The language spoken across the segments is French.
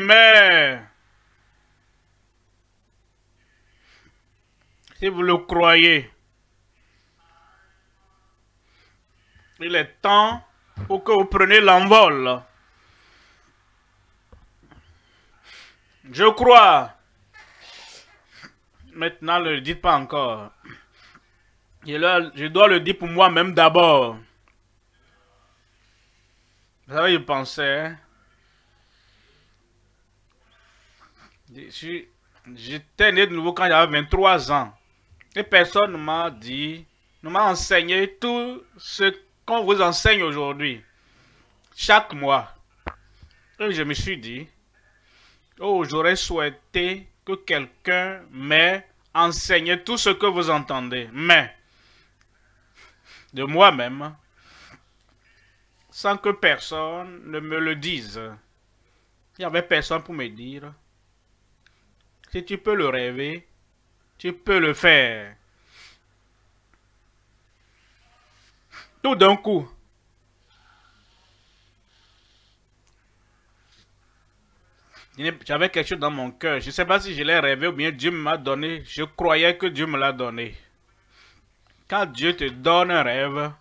mais, Si vous le croyez, il est temps pour que vous preniez l'envol. Je crois. Maintenant, ne le dites pas encore. Je, je dois le dire pour moi-même d'abord. Vous savez, je pensais, hein, J'étais né de nouveau quand j'avais 23 ans. Et personne ne m'a dit, ne m'a enseigné tout ce qu'on vous enseigne aujourd'hui. Chaque mois. Et je me suis dit, oh, j'aurais souhaité que quelqu'un m'ait enseigné tout ce que vous entendez. Mais, de moi-même, sans que personne ne me le dise. Il n'y avait personne pour me dire si tu peux le rêver, tu peux le faire. Tout d'un coup. J'avais quelque chose dans mon cœur. Je ne sais pas si je l'ai rêvé ou bien Dieu m'a donné. Je croyais que Dieu me l'a donné. Quand Dieu te donne un rêve,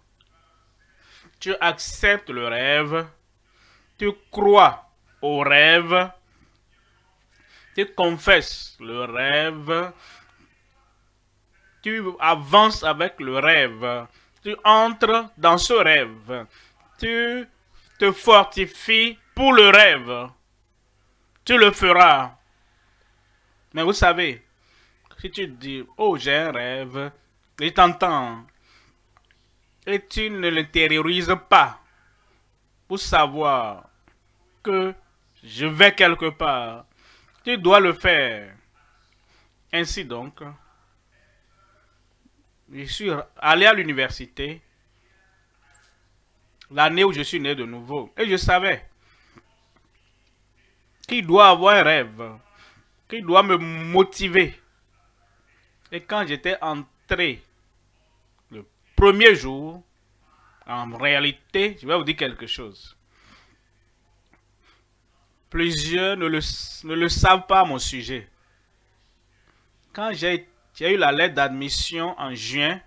tu acceptes le rêve, tu crois au rêve, tu confesses le rêve, tu avances avec le rêve, tu entres dans ce rêve, tu te fortifies pour le rêve, tu le feras. Mais vous savez, si tu dis, oh j'ai un rêve, je t'entends, et tu ne le terrorises pas pour savoir que je vais quelque part, tu dois le faire. Ainsi donc, je suis allé à l'université l'année où je suis né de nouveau. Et je savais qu'il doit avoir un rêve, qu'il doit me motiver. Et quand j'étais entré le premier jour, en réalité, je vais vous dire quelque chose. Plusieurs ne le, savent pas à mon sujet. Quand j'ai eu la lettre d'admission en juin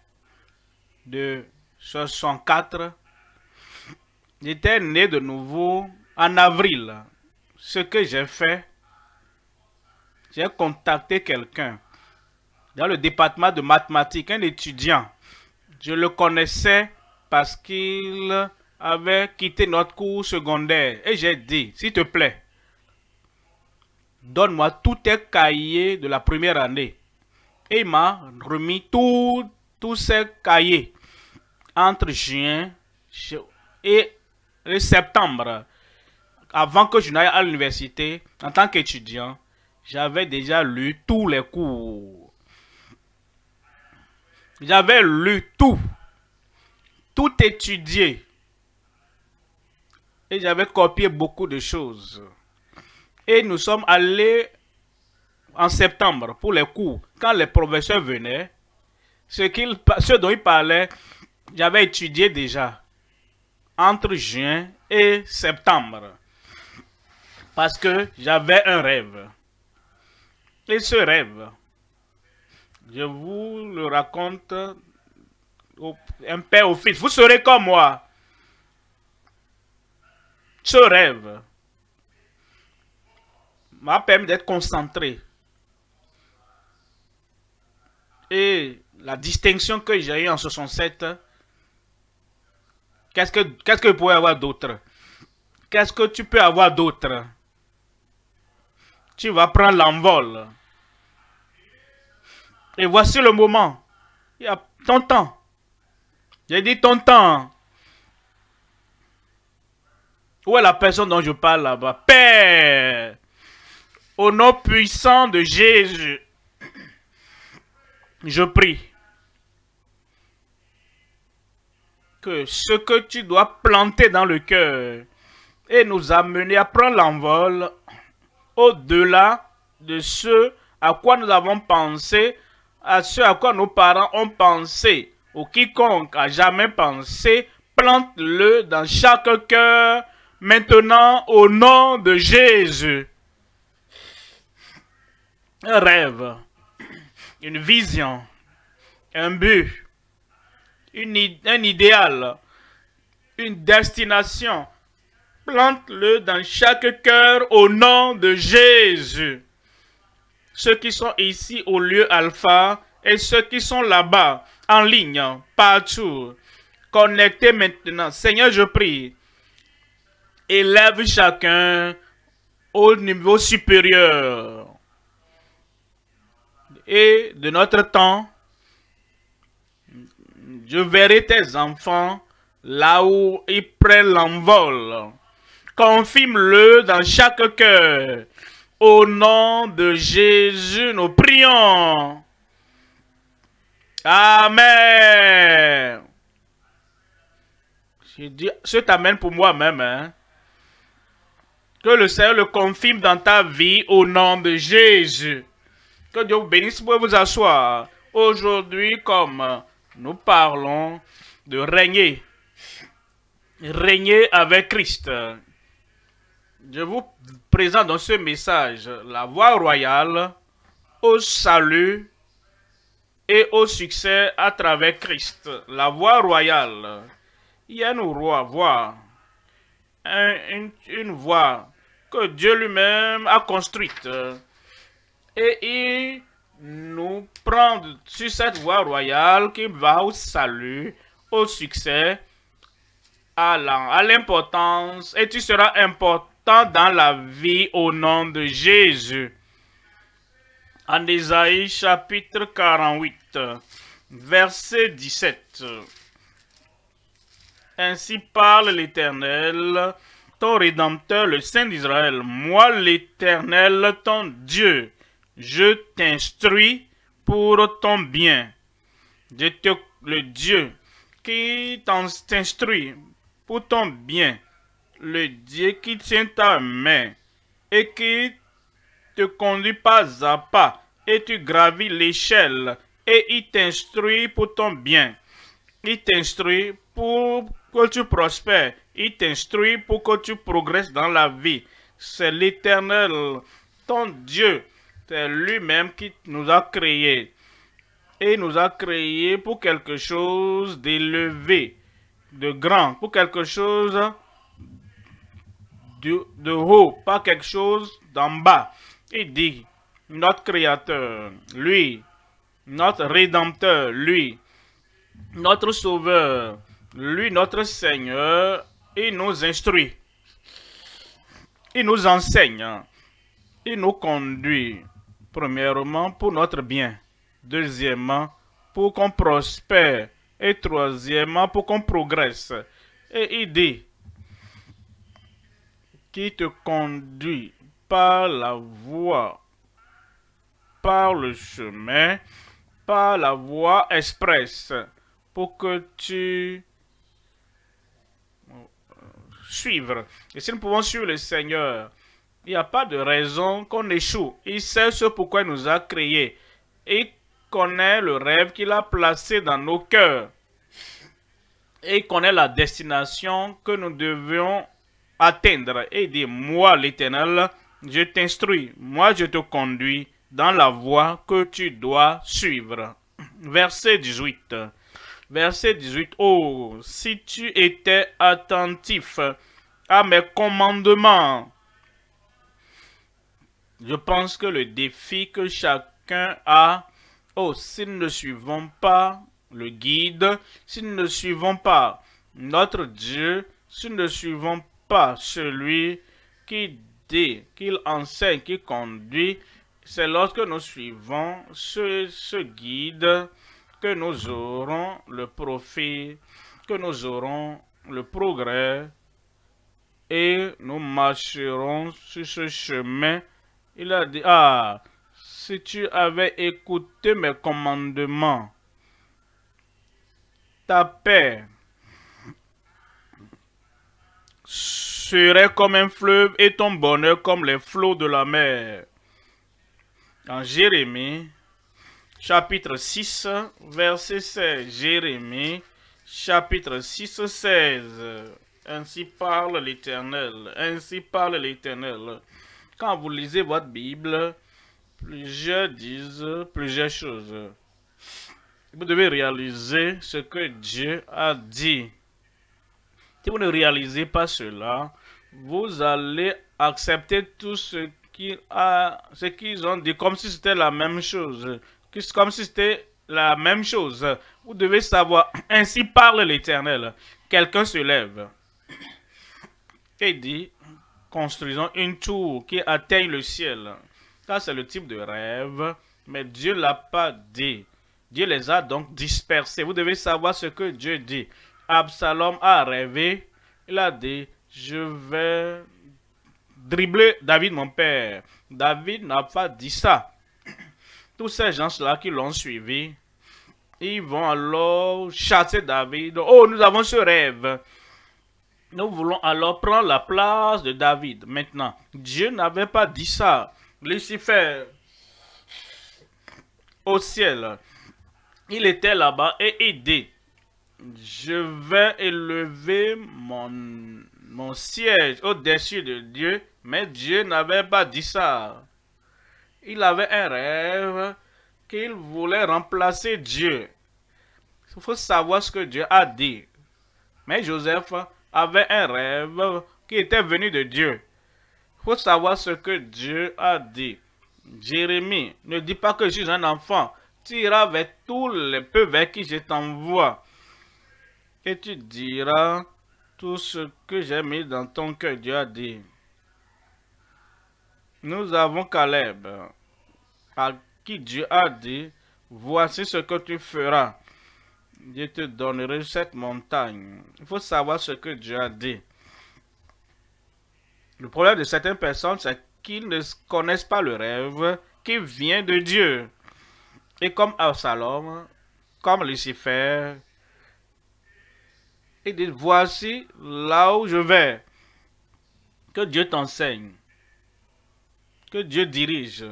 de 64, j'étais né de nouveau en avril. Ce que j'ai fait, j'ai contacté quelqu'un dans le département de mathématiques, un étudiant. Je le connaissais parce qu'il avait quitté notre cours secondaire. Et j'ai dit, s'il te plaît, donne-moi tous tes cahiers de la première année. Et il m'a remis tous ces cahiers entre juin et septembre. Avant que je n'aille à l'université, en tant qu'étudiant, j'avais déjà lu tous les cours. J'avais lu tout, tout étudié. Et j'avais copié beaucoup de choses. Et nous sommes allés en septembre pour les cours. Quand les professeurs venaient, ce, ce dont ils parlaient, j'avais étudié déjà entre juin et septembre. Parce que j'avais un rêve. Et ce rêve, je vous le raconte un père au fils. Vous serez comme moi. Ce rêve m'a permis d'être concentré. Et la distinction que j'ai eue en 67, qu'est-ce que, qu'est-ce que avoir d'autre Qu'est-ce que tu peux avoir d'autre Tu vas prendre l'envol. Et voici le moment. Il y a ton temps. J'ai dit ton temps. Où est la personne dont je parle là-bas Père au nom puissant de Jésus, je prie que ce que tu dois planter dans le cœur et nous amener à prendre l'envol au-delà de ce à quoi nous avons pensé, à ce à quoi nos parents ont pensé, ou quiconque a jamais pensé, plante-le dans chaque cœur, maintenant au nom de Jésus un rêve, une vision, un but, un idéal, une destination. Plante-le dans chaque cœur au nom de Jésus. Ceux qui sont ici au lieu alpha et ceux qui sont là-bas, en ligne, partout, connectés maintenant. Seigneur, je prie, élève chacun au niveau supérieur et de notre temps. Je verrai tes enfants là où ils prennent l'envol. Confirme-le dans chaque cœur. Au nom de Jésus, nous prions. Amen. Je t'amène pour moi-même. Hein. Que le Seigneur le confirme dans ta vie au nom de Jésus. Que Dieu vous bénisse pour vous asseoir. Aujourd'hui, comme nous parlons de régner, régner avec Christ. Je vous présente dans ce message la voie royale au salut et au succès à travers Christ. La voie royale. Il y a une voie, une voie que Dieu lui-même a construite et il nous prend sur cette voie royale qui va au salut, au succès, à l'importance, et tu seras important dans la vie au nom de Jésus. En Ésaïe chapitre 48, verset 17. Ainsi parle l'Éternel, ton Rédempteur, le Saint d'Israël, moi l'Éternel, ton Dieu je t'instruis pour ton bien. Je le Dieu qui t'instruit pour ton bien, le Dieu qui tient ta main et qui te conduit pas à pas et tu gravis l'échelle et il t'instruit pour ton bien. Il t'instruit pour que tu prospères. Il t'instruit pour que tu progresses dans la vie. C'est l'Éternel, ton Dieu, c'est lui-même qui nous a créés. Et nous a créés pour quelque chose d'élevé, de grand, pour quelque chose de, de haut, pas quelque chose d'en bas. Il dit, notre Créateur, lui, notre Rédempteur, lui, notre Sauveur, lui, notre Seigneur, il nous instruit. Il nous enseigne. Il nous conduit. Premièrement, pour notre bien. Deuxièmement, pour qu'on prospère. Et troisièmement, pour qu'on progresse. Et il dit, qui te conduit par la voie, par le chemin, par la voie expresse, pour que tu euh, suives. Et si nous pouvons suivre le Seigneur, il n'y a pas de raison qu'on échoue. Il sait ce pourquoi il nous a créés. Il connaît le rêve qu'il a placé dans nos cœurs. Et il connaît la destination que nous devions atteindre. Et il dit, moi l'Éternel, je t'instruis, moi je te conduis dans la voie que tu dois suivre. Verset 18. Verset 18. Oh, si tu étais attentif à mes commandements, je pense que le défi que chacun a, oh, si nous ne suivons pas le guide, si nous ne suivons pas notre Dieu, si nous ne suivons pas celui qui dit, qu'il enseigne, qui conduit, c'est lorsque nous suivons ce, guide que nous aurons le profit, que nous aurons le progrès et nous marcherons sur ce chemin il a dit, ah, si tu avais écouté mes commandements, ta paix serait comme un fleuve et ton bonheur comme les flots de la mer. En Jérémie, chapitre 6, verset 16. Jérémie, chapitre 6, 16. Ainsi parle l'Éternel. Ainsi parle l'Éternel quand vous lisez votre Bible, plusieurs disent plusieurs choses. Vous devez réaliser ce que Dieu a dit. Si vous ne réalisez pas cela, vous allez accepter tout ce qu'ils ont dit comme si c'était la même chose. Comme si c'était la même chose. Vous devez savoir, ainsi parle l'Éternel. Quelqu'un se lève et dit, construisons une tour qui atteigne le ciel. Ça, c'est le type de rêve, mais Dieu l'a pas dit. Dieu les a donc dispersés. Vous devez savoir ce que Dieu dit. Absalom a rêvé, il a dit, je vais dribbler David, mon père. David n'a pas dit ça. Tous ces gens-là qui l'ont suivi, ils vont alors chasser David. Oh, nous avons ce rêve. Nous voulons alors prendre la place de David. Maintenant, Dieu n'avait pas dit ça. Lucifer, au ciel, il était là-bas et il dit, je vais élever mon, mon siège au-dessus de Dieu, mais Dieu n'avait pas dit ça. Il avait un rêve qu'il voulait remplacer Dieu. Il faut savoir ce que Dieu a dit. Mais Joseph avait un rêve qui était venu de Dieu. Il faut savoir ce que Dieu a dit. Jérémie, ne dis pas que je suis un enfant. Tu iras vers tous les peuples vers qui je t'envoie. Et tu diras tout ce que j'ai mis dans ton cœur, Dieu a dit. Nous avons Caleb, à qui Dieu a dit, voici ce que tu feras. Dieu te donnerait cette montagne. Il faut savoir ce que Dieu a dit. Le problème de certaines personnes, c'est qu'ils ne connaissent pas le rêve qui vient de Dieu. Et comme Absalom, comme Lucifer, ils dit voici là où je vais. Que Dieu t'enseigne. Que Dieu dirige.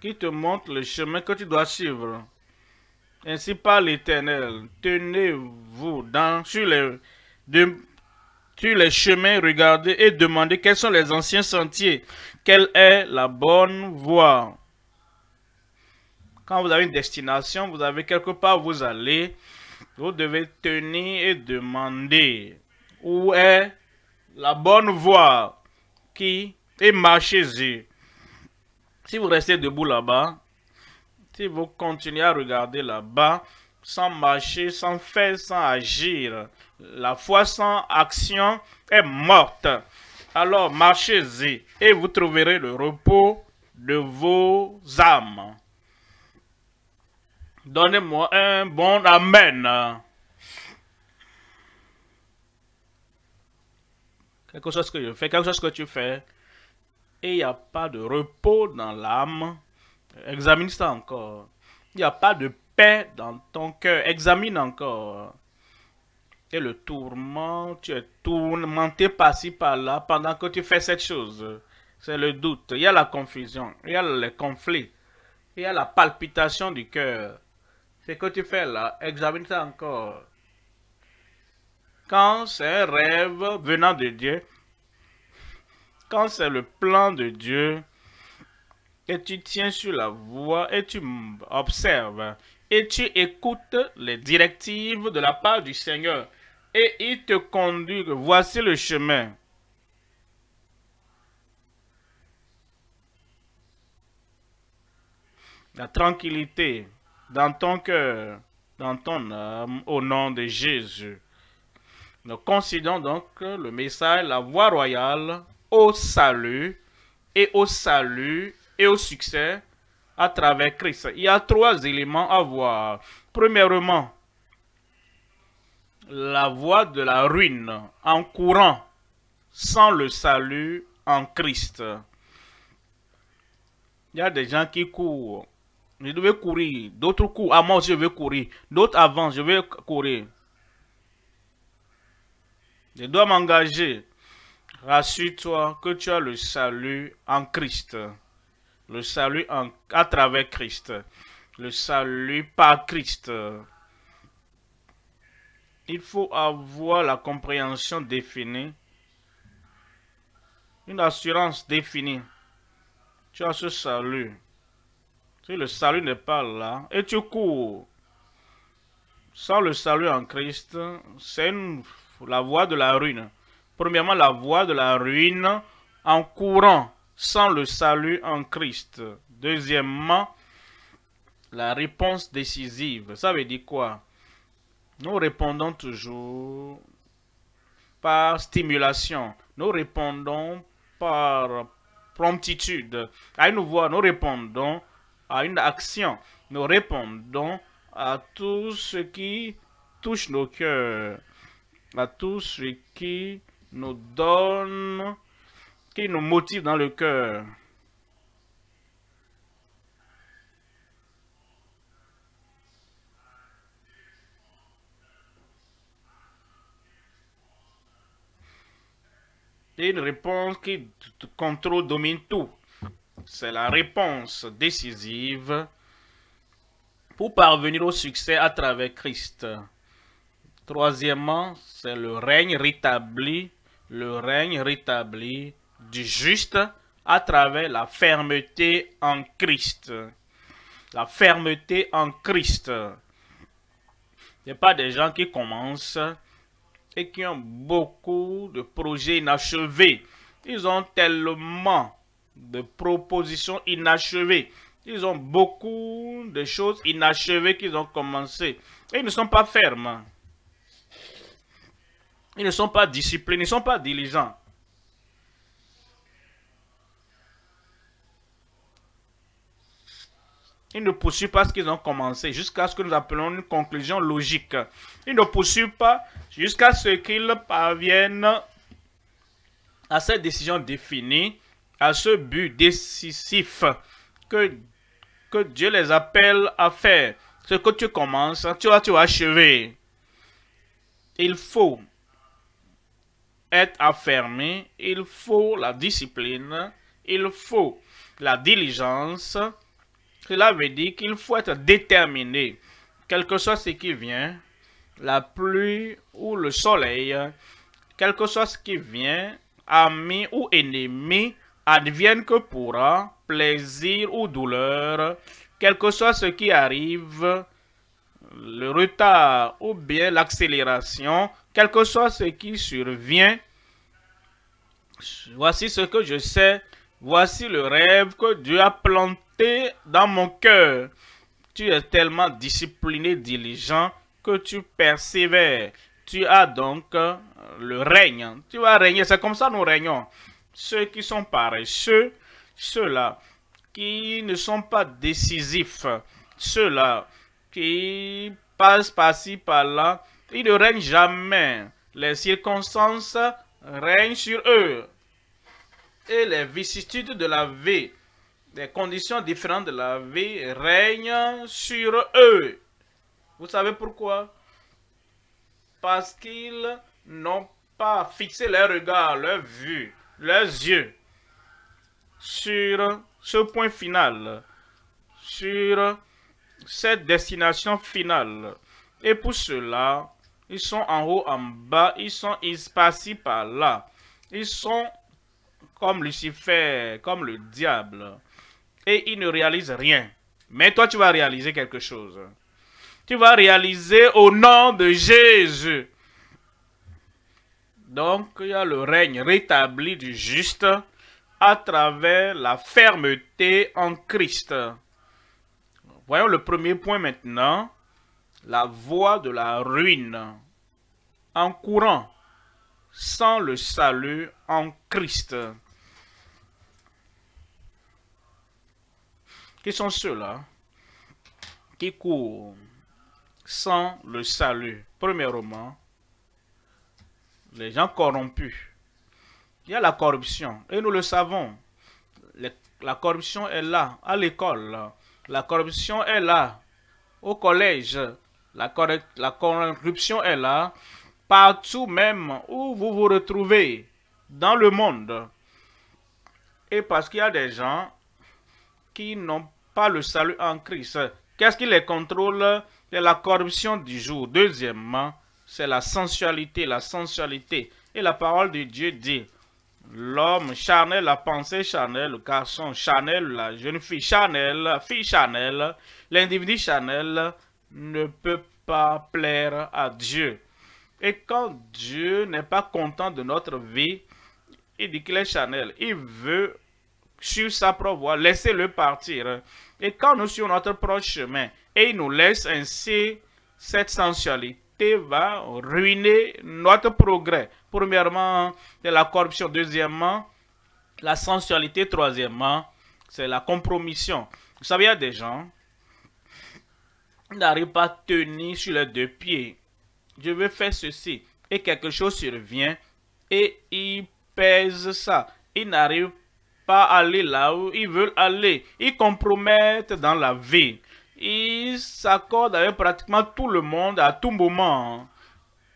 Qui te montre le chemin que tu dois suivre. Ainsi par l'Éternel, tenez-vous dans sur les, sur les chemins, regardez et demandez quels sont les anciens sentiers, quelle est la bonne voie. Quand vous avez une destination, vous avez quelque part où vous allez, vous devez tenir et demander où est la bonne voie qui est marchez-y. Si vous restez debout là-bas, si vous continuez à regarder là-bas, sans marcher, sans faire, sans agir, la foi sans action est morte. Alors marchez-y et vous trouverez le repos de vos âmes. Donnez-moi un bon Amen. Quelque chose que je fais, quelque chose que tu fais. Et il n'y a pas de repos dans l'âme Examine ça encore. Il n'y a pas de paix dans ton cœur. Examine encore. Et le tourment, tu es tourmenté par-ci, par-là, pendant que tu fais cette chose. C'est le doute. Il y a la confusion. Il y a le conflit. Il y a la palpitation du cœur. Ce que tu fais là, examine ça encore. Quand c'est un rêve venant de Dieu, quand c'est le plan de Dieu, et tu tiens sur la voie et tu observes et tu écoutes les directives de la part du Seigneur et il te conduit. Voici le chemin. La tranquillité dans ton cœur, dans ton âme, au nom de Jésus. Nous considérons donc le message, la voie royale au salut et au salut et au succès à travers Christ. Il y a trois éléments à voir. Premièrement, la voie de la ruine en courant sans le salut en Christ. Il y a des gens qui courent. Je devais courir. D'autres courent. À moi, je vais courir. D'autres avant, je vais courir. Je dois m'engager. Rassure-toi que tu as le salut en Christ. Le salut en, à travers Christ. Le salut par Christ. Il faut avoir la compréhension définie. Une assurance définie. Tu as ce salut. Si le salut n'est pas là, et tu cours. Sans le salut en Christ, c'est la voie de la ruine. Premièrement, la voie de la ruine en courant sans le salut en Christ. Deuxièmement, la réponse décisive. Ça veut dire quoi Nous répondons toujours par stimulation. Nous répondons par promptitude. À une voix, nous répondons à une action. Nous répondons à tout ce qui touche nos cœurs, à tout ce qui nous donne qui nous motive dans le cœur. C'est une réponse qui contrôle, domine tout. C'est la réponse décisive pour parvenir au succès à travers Christ. Troisièmement, c'est le règne rétabli, le règne rétabli du juste à travers la fermeté en Christ. La fermeté en Christ. Ce n'est pas des gens qui commencent et qui ont beaucoup de projets inachevés. Ils ont tellement de propositions inachevées. Ils ont beaucoup de choses inachevées qu'ils ont commencé. Et ils ne sont pas fermes. Ils ne sont pas disciplinés, ils ne sont pas diligents. Ils ne poursuivent pas ce qu'ils ont commencé jusqu'à ce que nous appelons une conclusion logique. Ils ne poursuivent pas jusqu'à ce qu'ils parviennent à cette décision définie, à ce but décisif que, que Dieu les appelle à faire. Ce que tu commences, tu vas, tu achever. Il faut être affirmé, il faut la discipline, il faut la diligence, cela veut dire qu'il faut être déterminé. Quel que soit ce qui vient, la pluie ou le soleil, quel que soit ce qui vient, ami ou ennemi, advienne que pourra, plaisir ou douleur, quel que soit ce qui arrive, le retard ou bien l'accélération, quel que soit ce qui survient, voici ce que je sais, voici le rêve que Dieu a planté dans mon cœur. Tu es tellement discipliné, diligent, que tu persévères. Tu as donc euh, le règne. Tu vas régner. C'est comme ça nous régnons. Ceux qui sont paresseux, ceux-là qui ne sont pas décisifs, ceux-là qui passent par-ci, par-là, ils ne règnent jamais. Les circonstances règnent sur eux. Et les vicissitudes de la vie des conditions différentes de la vie règnent sur eux. Vous savez pourquoi Parce qu'ils n'ont pas fixé leurs regards, leurs vues, leurs yeux sur ce point final, sur cette destination finale. Et pour cela, ils sont en haut, en bas, ils sont ici, par-là. Ils sont comme Lucifer, comme le diable et il ne réalise rien. Mais toi, tu vas réaliser quelque chose. Tu vas réaliser au nom de Jésus. Donc, il y a le règne rétabli du juste à travers la fermeté en Christ. Voyons le premier point maintenant, la voie de la ruine, en courant sans le salut en Christ. qui sont ceux-là qui courent sans le salut. Premièrement, les gens corrompus. Il y a la corruption, et nous le savons. la corruption est là, à l'école. La corruption est là, au collège. La, la corruption est là, partout même où vous vous retrouvez dans le monde. Et parce qu'il y a des gens qui n'ont pas le salut en Christ. Qu'est-ce qui les contrôle C'est la corruption du jour. Deuxièmement, c'est la sensualité, la sensualité. Et la parole de Dieu dit, l'homme charnel, la pensée Chanel, le garçon Chanel, la jeune fille Chanel, la fille Chanel, l'individu Chanel ne peut pas plaire à Dieu. Et quand Dieu n'est pas content de notre vie, il dit qu'il est Il veut sur sa propre voie, laissez-le partir. Et quand nous sur notre propre chemin, et il nous laisse ainsi, cette sensualité va ruiner notre progrès. Premièrement, c'est la corruption. Deuxièmement, la sensualité. Troisièmement, c'est la compromission. Vous savez, il y a des gens qui n'arrivent pas à tenir sur les deux pieds. Je veux faire ceci. Et quelque chose survient et il pèse ça. Il n'arrive pas aller là où ils veulent aller. Ils compromettent dans la vie. Ils s'accordent avec pratiquement tout le monde à tout moment hein,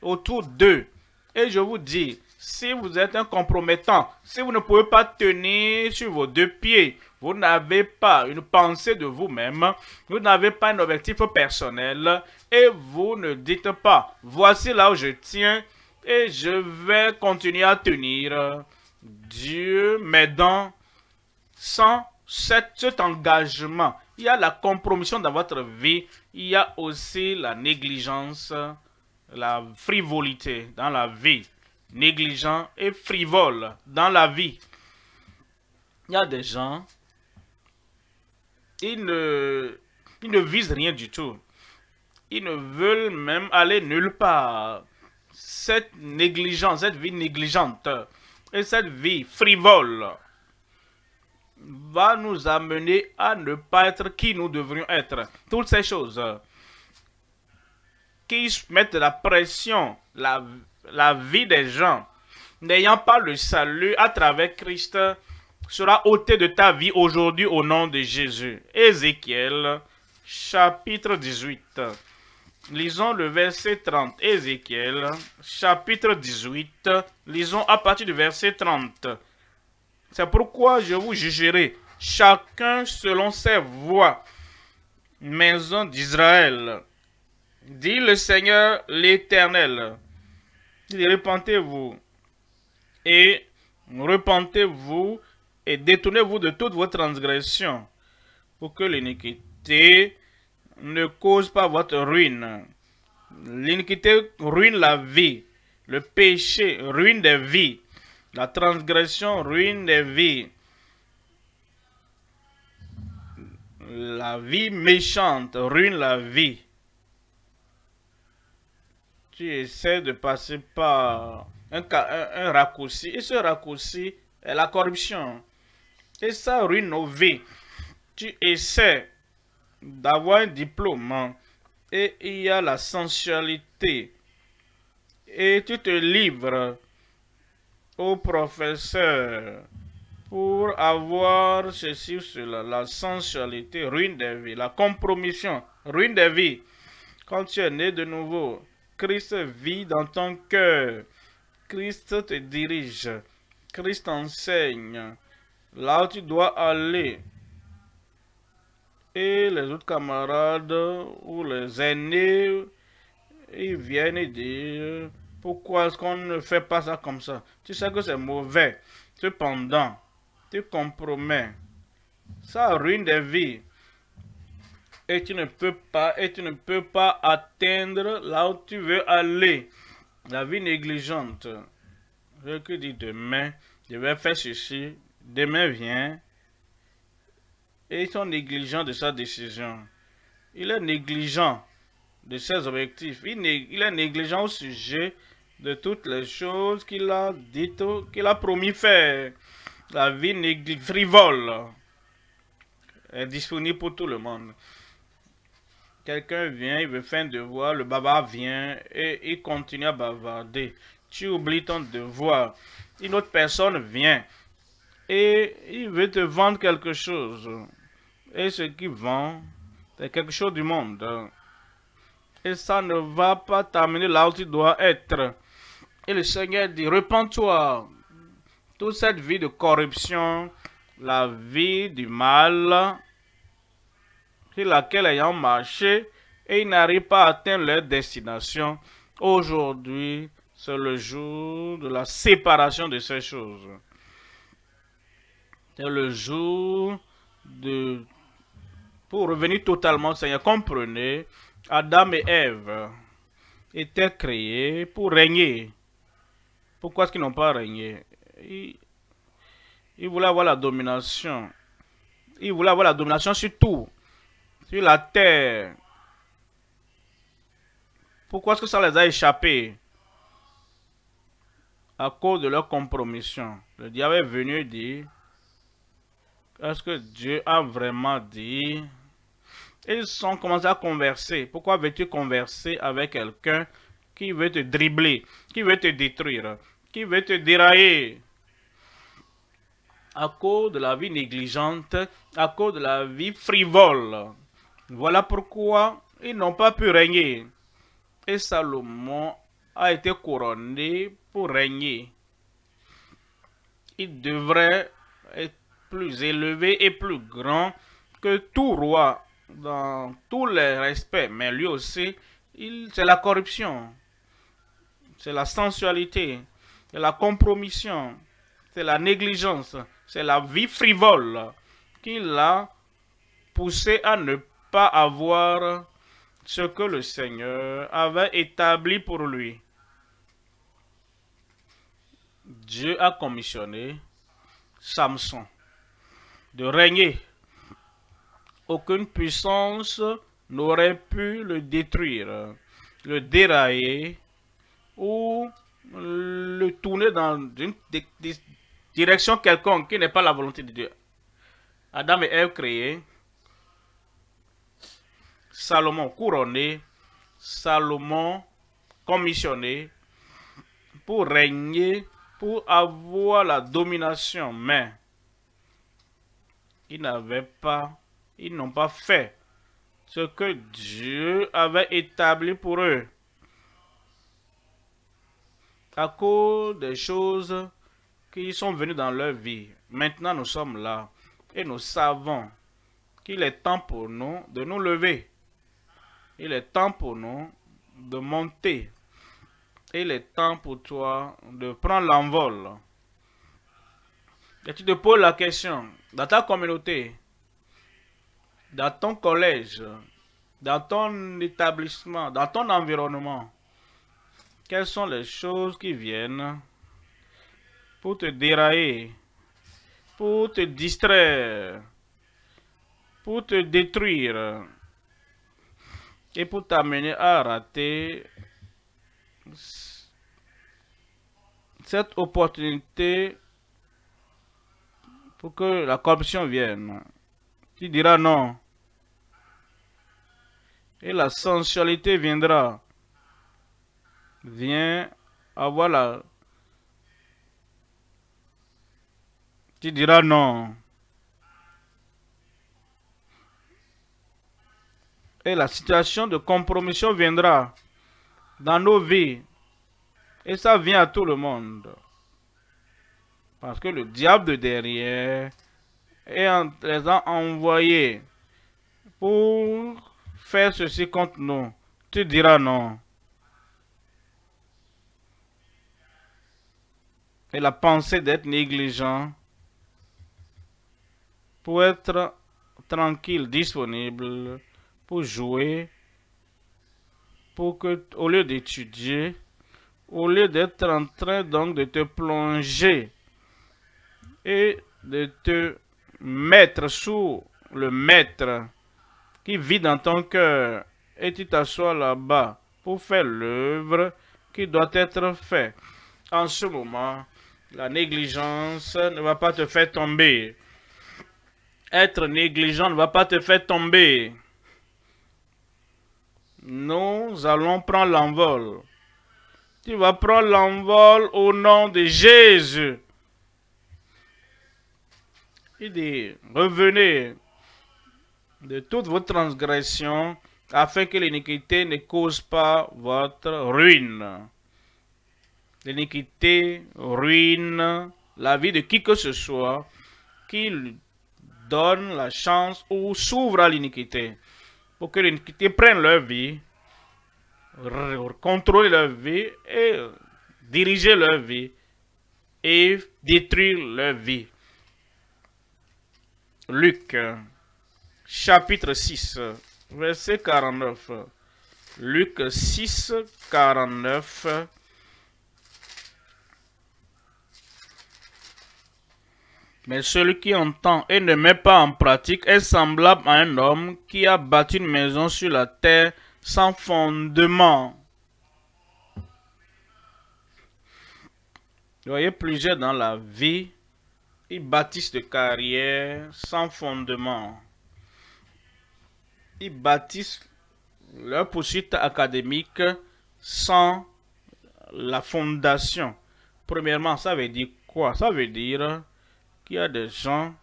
autour d'eux. Et je vous dis, si vous êtes un compromettant, si vous ne pouvez pas tenir sur vos deux pieds, vous n'avez pas une pensée de vous-même, vous n'avez pas un objectif personnel et vous ne dites pas, voici là où je tiens et je vais continuer à tenir. Dieu m'aidant, sans cet, engagement, il y a la compromission dans votre vie, il y a aussi la négligence, la frivolité dans la vie, négligent et frivole dans la vie. Il y a des gens, ils ne, ils ne visent rien du tout. Ils ne veulent même aller nulle part. Cette négligence, cette vie négligente et cette vie frivole va nous amener à ne pas être qui nous devrions être. Toutes ces choses qui mettent la pression, la, vie des gens, n'ayant pas le salut à travers Christ, sera ôté de ta vie aujourd'hui au nom de Jésus. Ézéchiel, chapitre 18. Lisons le verset 30. Ézéchiel, chapitre 18. Lisons à partir du verset 30. C'est pourquoi je vous jugerai, chacun selon ses voies, maison d'Israël. Dit le Seigneur l'Éternel. Repentez-vous et repentez-vous et détournez-vous de toutes vos transgressions pour que l'iniquité ne cause pas votre ruine. L'iniquité ruine la vie. Le péché ruine des vies. La transgression ruine les vies. La vie méchante ruine la vie. Tu essaies de passer par un, raccourci. Et ce raccourci est la corruption. Et ça ruine nos vies. Tu essaies d'avoir un diplôme. Hein, et il y a la sensualité. Et tu te livres au professeur pour avoir ceci ou cela, la sensualité, ruine des vies, la compromission, ruine des vies. Quand tu es né de nouveau, Christ vit dans ton cœur. Christ te dirige. Christ enseigne. Là où tu dois aller. Et les autres camarades ou les aînés, ils viennent dire pourquoi est-ce qu'on ne fait pas ça comme ça Tu sais que c'est mauvais. Cependant, tu compromets. Ça ruine des vies. Et tu ne peux pas, et tu ne peux pas atteindre là où tu veux aller. La vie négligente. Je que dit demain, je vais faire ceci, demain vient. Et ils sont négligents de sa décision. Il est négligent de ses objectifs. il est négligent au sujet de toutes les choses qu'il a dites, qu'il a promis faire. La vie frivole est disponible pour tout le monde. Quelqu'un vient, il veut faire un devoir, le Baba vient et il continue à bavarder. Tu oublies ton devoir. Une autre personne vient et il veut te vendre quelque chose. Et ce qu'il vend, c'est quelque chose du monde. Et ça ne va pas t'amener là où tu dois être. Et le Seigneur dit, repends-toi. Toute cette vie de corruption, la vie du mal, sur laquelle ayant marché, et ils n'arrivent pas à atteindre leur destination. Aujourd'hui, c'est le jour de la séparation de ces choses. C'est le jour de... Pour revenir totalement au Seigneur, comprenez, Adam et Ève étaient créés pour régner. Pourquoi est-ce qu'ils n'ont pas régné ils, voulaient avoir la domination. Ils voulaient avoir la domination sur tout. Sur la terre. Pourquoi est-ce que ça les a échappés À cause de leur compromission. Le diable est venu dire, est-ce que Dieu a vraiment dit Ils sont commencé à converser. Pourquoi veux-tu converser avec quelqu'un qui veut te dribbler, qui veut te détruire, qui veut te dérailler. À cause de la vie négligente, à cause de la vie frivole. Voilà pourquoi ils n'ont pas pu régner. Et Salomon a été couronné pour régner. Il devrait être plus élevé et plus grand que tout roi dans tous les respects. Mais lui aussi, c'est la corruption c'est la sensualité, c'est la compromission, c'est la négligence, c'est la vie frivole qui l'a poussé à ne pas avoir ce que le Seigneur avait établi pour lui. Dieu a commissionné Samson de régner. Aucune puissance n'aurait pu le détruire, le dérailler ou le tourner dans une direction quelconque qui n'est pas la volonté de Dieu. Adam et Ève créés, Salomon couronné, Salomon commissionné pour régner, pour avoir la domination, mais ils n'avaient pas, ils n'ont pas fait ce que Dieu avait établi pour eux à cause des choses qui sont venues dans leur vie. Maintenant, nous sommes là et nous savons qu'il est temps pour nous de nous lever. Il est temps pour nous de monter. Il est temps pour toi de prendre l'envol. Et tu te poses la question, dans ta communauté, dans ton collège, dans ton établissement, dans ton environnement, quelles sont les choses qui viennent pour te dérailler, pour te distraire, pour te détruire et pour t'amener à rater cette opportunité pour que la corruption vienne. Tu diras non. Et la sensualité viendra. Viens. Ah voilà. Tu diras non. Et la situation de compromission viendra dans nos vies. Et ça vient à tout le monde. Parce que le diable de derrière est en train envoyé pour faire ceci contre nous. Tu diras non. et la pensée d'être négligent pour être tranquille, disponible, pour jouer, pour que, au lieu d'étudier, au lieu d'être en train donc de te plonger et de te mettre sous le maître qui vit dans ton cœur et tu t'assois là-bas pour faire l'œuvre qui doit être faite. En ce moment, la négligence ne va pas te faire tomber. Être négligent ne va pas te faire tomber. Nous allons prendre l'envol. Tu vas prendre l'envol au nom de Jésus. Il dit, revenez de toutes vos transgressions afin que l'iniquité ne cause pas votre ruine. L'iniquité ruine la vie de qui que ce soit qui donne la chance ou s'ouvre à l'iniquité. Pour que l'iniquité prenne leur vie, contrôle leur vie et diriger leur vie et détruire leur vie. Luc, chapitre 6, verset 49. Luc 6, 49 Mais celui qui entend et ne met pas en pratique est semblable à un homme qui a bâti une maison sur la terre sans fondement. Vous voyez, plusieurs dans la vie, ils bâtissent de carrière sans fondement. Ils bâtissent leur poursuite académique sans la fondation. Premièrement, ça veut dire quoi Ça veut dire il y a des gens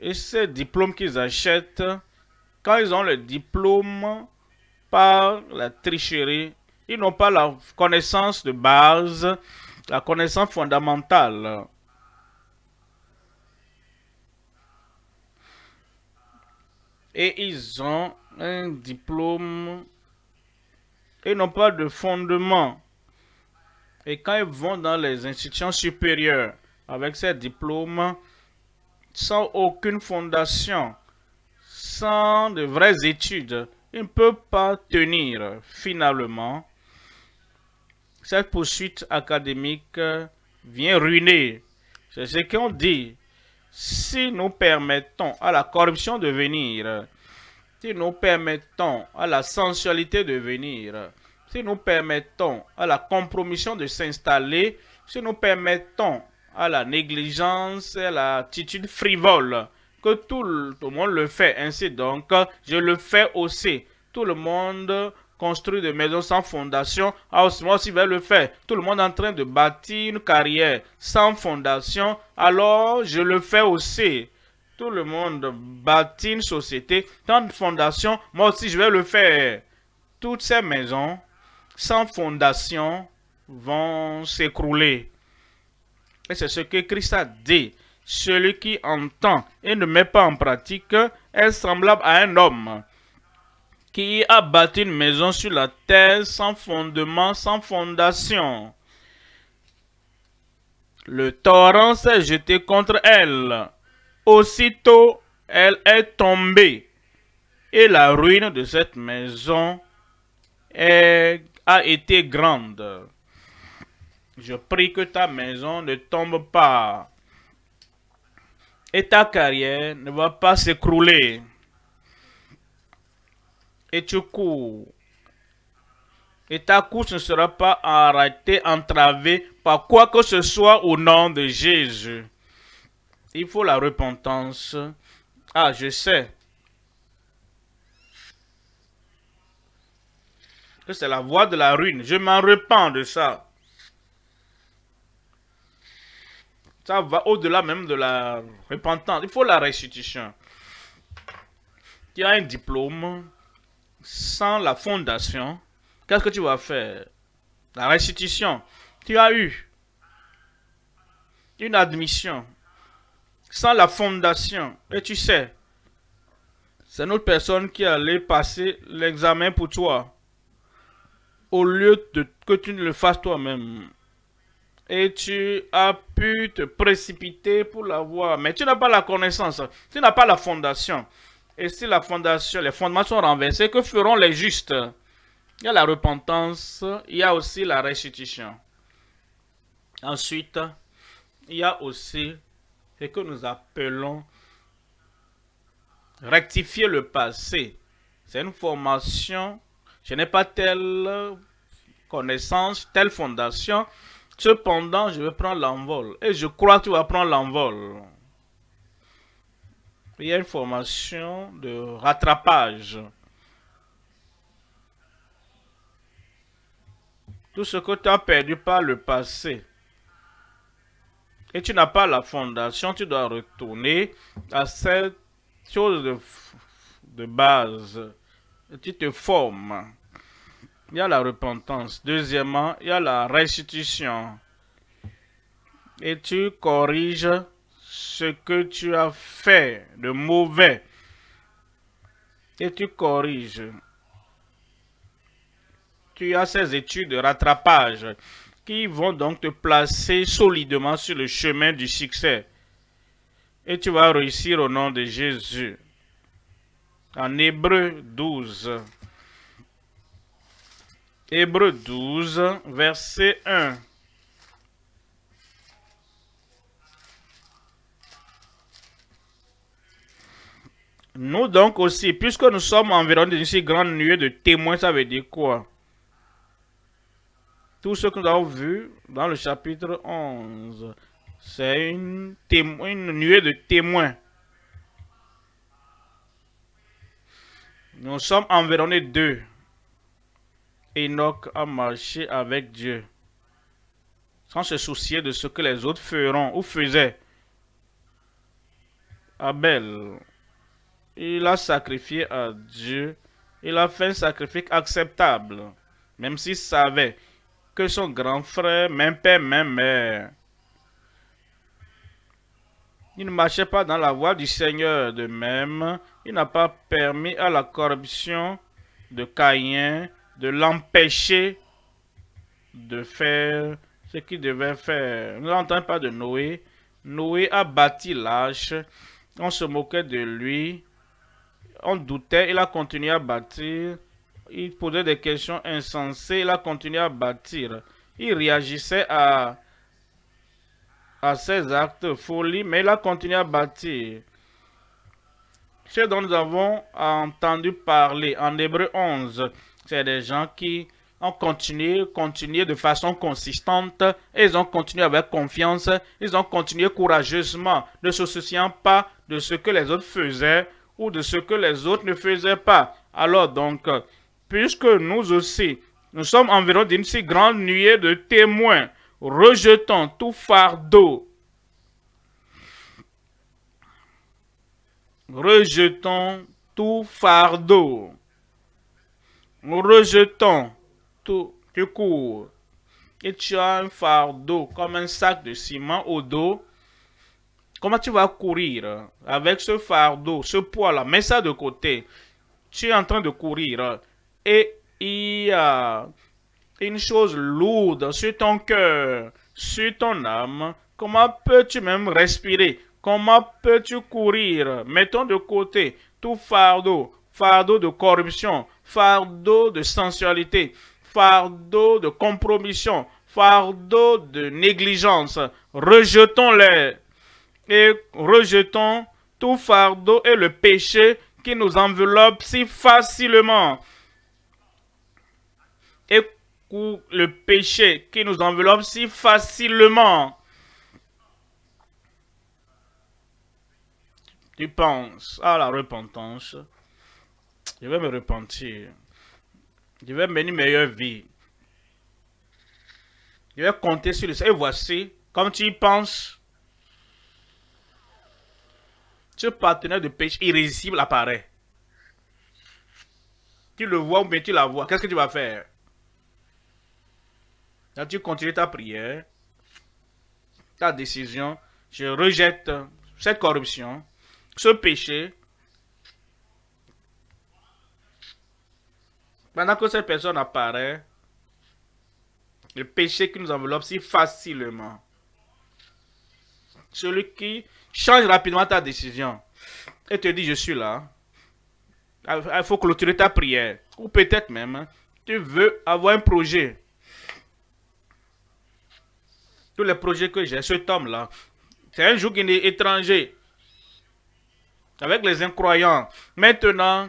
et ces diplômes qu'ils achètent, quand ils ont le diplôme par la tricherie, ils n'ont pas la connaissance de base, la connaissance fondamentale. Et ils ont un diplôme et n'ont pas de fondement. Et quand ils vont dans les institutions supérieures avec ces diplômes, sans aucune fondation, sans de vraies études, ils ne peuvent pas tenir finalement. Cette poursuite académique vient ruiner. C'est ce qu'on dit. Si nous permettons à la corruption de venir, si nous permettons à la sensualité de venir, si nous permettons à la compromission de s'installer, si nous permettons à la négligence, à l'attitude frivole, que tout le, monde le fait. Ainsi donc, je le fais aussi. Tout le monde construit des maisons sans fondation. Ah, moi aussi, je vais le faire. Tout le monde est en train de bâtir une carrière sans fondation. Alors, je le fais aussi. Tout le monde bâtit une société sans fondation. Moi aussi, je vais le faire. Toutes ces maisons sans fondation vont s'écrouler. Et c'est ce que Christ a dit. Celui qui entend et ne met pas en pratique est semblable à un homme qui a bâti une maison sur la terre sans fondement, sans fondation. Le torrent s'est jeté contre elle. Aussitôt, elle est tombée. Et la ruine de cette maison est a été grande. Je prie que ta maison ne tombe pas et ta carrière ne va pas s'écrouler. Et tu cours. Et ta course ne sera pas arrêtée, entravée par quoi que ce soit au nom de Jésus. Il faut la repentance. Ah, je sais. c'est la voie de la ruine. Je m'en repens de ça. Ça va au-delà même de la repentance. Il faut la restitution. Tu as un diplôme sans la fondation. Qu'est-ce que tu vas faire La restitution. Tu as eu une admission sans la fondation. Et tu sais, c'est autre personne qui allait passer l'examen pour toi au lieu de que tu ne le fasses toi-même. Et tu as pu te précipiter pour l'avoir. Mais tu n'as pas la connaissance. Tu n'as pas la fondation. Et si la fondation, les fondements sont renversés, que feront les justes Il y a la repentance, il y a aussi la restitution. Ensuite, il y a aussi ce que nous appelons rectifier le passé. C'est une formation, je n'ai pas telle connaissance, telle fondation. Cependant, je vais prendre l'envol. Et je crois que tu vas prendre l'envol. Il y a une formation de rattrapage. Tout ce que tu as perdu par le passé et tu n'as pas la fondation, tu dois retourner à cette chose de, base. Et tu te formes il y a la repentance. Deuxièmement, il y a la restitution. Et tu corriges ce que tu as fait de mauvais. Et tu corriges. Tu as ces études de rattrapage qui vont donc te placer solidement sur le chemin du succès. Et tu vas réussir au nom de Jésus. En Hébreu 12. Hébreu 12, verset 1. Nous donc aussi, puisque nous sommes environnés d'une si grande nuée de témoins, ça veut dire quoi Tout ce que nous avons vu dans le chapitre 11, c'est une, une nuée de témoins. Nous sommes environnés d'eux. Enoch a marché avec Dieu, sans se soucier de ce que les autres feront ou faisaient. Abel, il a sacrifié à Dieu, il a fait un sacrifice acceptable, même s'il savait que son grand frère, même père, même mère, il ne marchait pas dans la voie du Seigneur. De même, il n'a pas permis à la corruption de Caïn de l'empêcher de faire ce qu'il devait faire. Nous n'entendons pas de Noé. Noé a bâti l'arche. On se moquait de lui. On doutait. Il a continué à bâtir. Il posait des questions insensées. Il a continué à bâtir. Il réagissait à, à ses actes folies, mais il a continué à bâtir. Ce dont nous avons entendu parler en Hébreu 11, c'est des gens qui ont continué, continué de façon consistante ils ont continué avec confiance, ils ont continué courageusement, ne se souciant pas de ce que les autres faisaient ou de ce que les autres ne faisaient pas. Alors donc, puisque nous aussi, nous sommes environ d'une si grande nuée de témoins, rejetons tout fardeau. Rejetons tout fardeau. Rejetons, tout, tu cours et tu as un fardeau comme un sac de ciment au dos, comment tu vas courir avec ce fardeau, ce poids-là Mets ça de côté. Tu es en train de courir et il y a une chose lourde sur ton cœur, sur ton âme. Comment peux-tu même respirer Comment peux-tu courir Mettons de côté tout fardeau, fardeau de corruption, fardeau de sensualité, fardeau de compromission, fardeau de négligence. Rejetons-les et rejetons tout fardeau et le péché qui nous enveloppe si facilement. Et le péché qui nous enveloppe si facilement. Tu penses à la repentance. Je vais me repentir. Je vais mener une meilleure vie. Je vais compter sur le Seigneur. Et voici, comme tu y penses, ce partenaire de péché irrésistible apparaît. Tu le vois ou bien tu la vois. Qu'est-ce que tu vas faire? Là, tu continues ta prière, ta décision. Je rejette cette corruption, ce péché, Pendant que cette personne apparaît, le péché qui nous enveloppe si facilement. Celui qui change rapidement ta décision et te dit je suis là. Il faut clôturer ta prière. Ou peut-être même, tu veux avoir un projet. Tous les projets que j'ai, cet homme-là, c'est un jour qu'il est étranger. Avec les incroyants. Maintenant,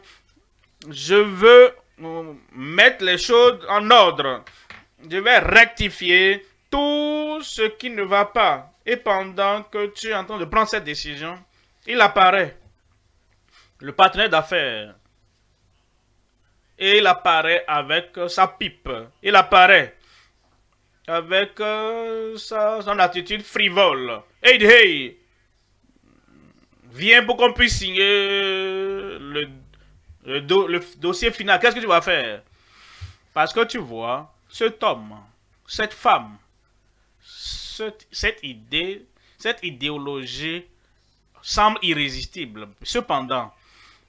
je veux mettre les choses en ordre. Je vais rectifier tout ce qui ne va pas. Et pendant que tu es en train de prendre cette décision, il apparaît. Le partenaire d'affaires. Et il apparaît avec euh, sa pipe. Il apparaît avec euh, son attitude frivole. Hey, hey, viens pour qu'on puisse signer le le, dossier final, qu'est-ce que tu vas faire Parce que tu vois, cet homme, cette femme, cette idée, cette idéologie semble irrésistible. Cependant,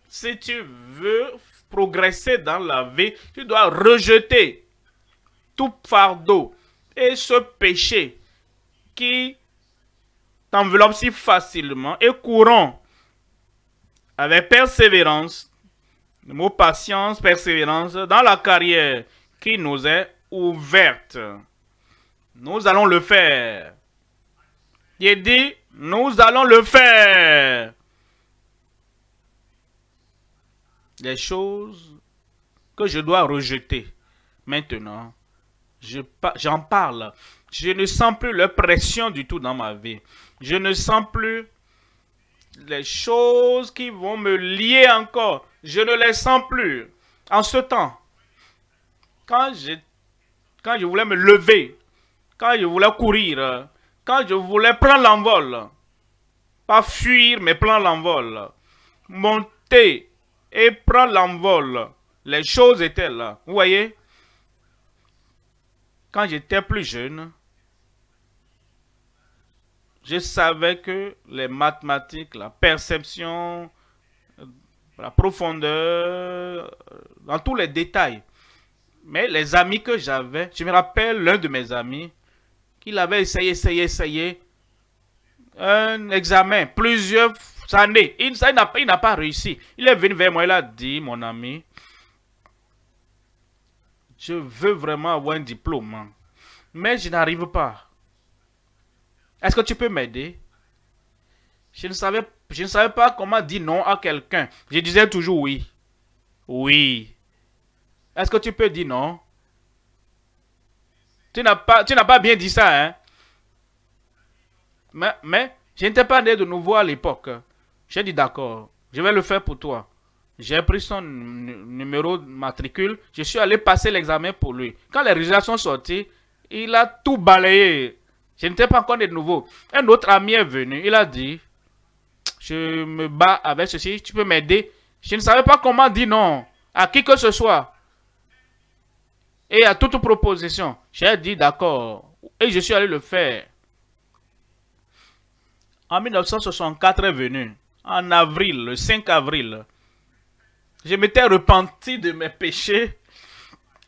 si tu veux progresser dans la vie, tu dois rejeter tout fardeau et ce péché qui t'enveloppe si facilement et courant avec persévérance mot patience, persévérance, dans la carrière qui nous est ouverte. Nous allons le faire. Il dit, nous allons le faire. Les choses que je dois rejeter maintenant, j'en parle. Je ne sens plus la pression du tout dans ma vie. Je ne sens plus les choses qui vont me lier encore je ne les sens plus. En ce temps, quand je, quand je voulais me lever, quand je voulais courir, quand je voulais prendre l'envol, pas fuir, mais prendre l'envol, monter et prendre l'envol, les choses étaient là. Vous voyez Quand j'étais plus jeune, je savais que les mathématiques, la perception, la profondeur, dans tous les détails. Mais les amis que j'avais, je me rappelle l'un de mes amis, qu'il avait essayé, essayé, essayé, un examen, plusieurs années. Il, il n'a pas réussi. Il est venu vers moi, il a dit, mon ami, je veux vraiment avoir un diplôme, hein. mais je n'arrive pas. Est-ce que tu peux m'aider je ne savais, je ne savais pas comment dire non à quelqu'un. Je disais toujours oui. Oui. Est-ce que tu peux dire non? Tu n'as pas, tu n'as pas bien dit ça, hein? Mais, je n'étais pas né de nouveau à l'époque. J'ai dit d'accord, je vais le faire pour toi. J'ai pris son numéro de matricule. Je suis allé passer l'examen pour lui. Quand les résultats sont sortis, il a tout balayé. Je n'étais pas encore de nouveau. Un autre ami est venu. Il a dit, je me bats avec ceci, tu peux m'aider. Je ne savais pas comment dire non à qui que ce soit. Et à toute proposition, j'ai dit d'accord. Et je suis allé le faire. En 1964 est venu, en avril, le 5 avril, je m'étais repenti de mes péchés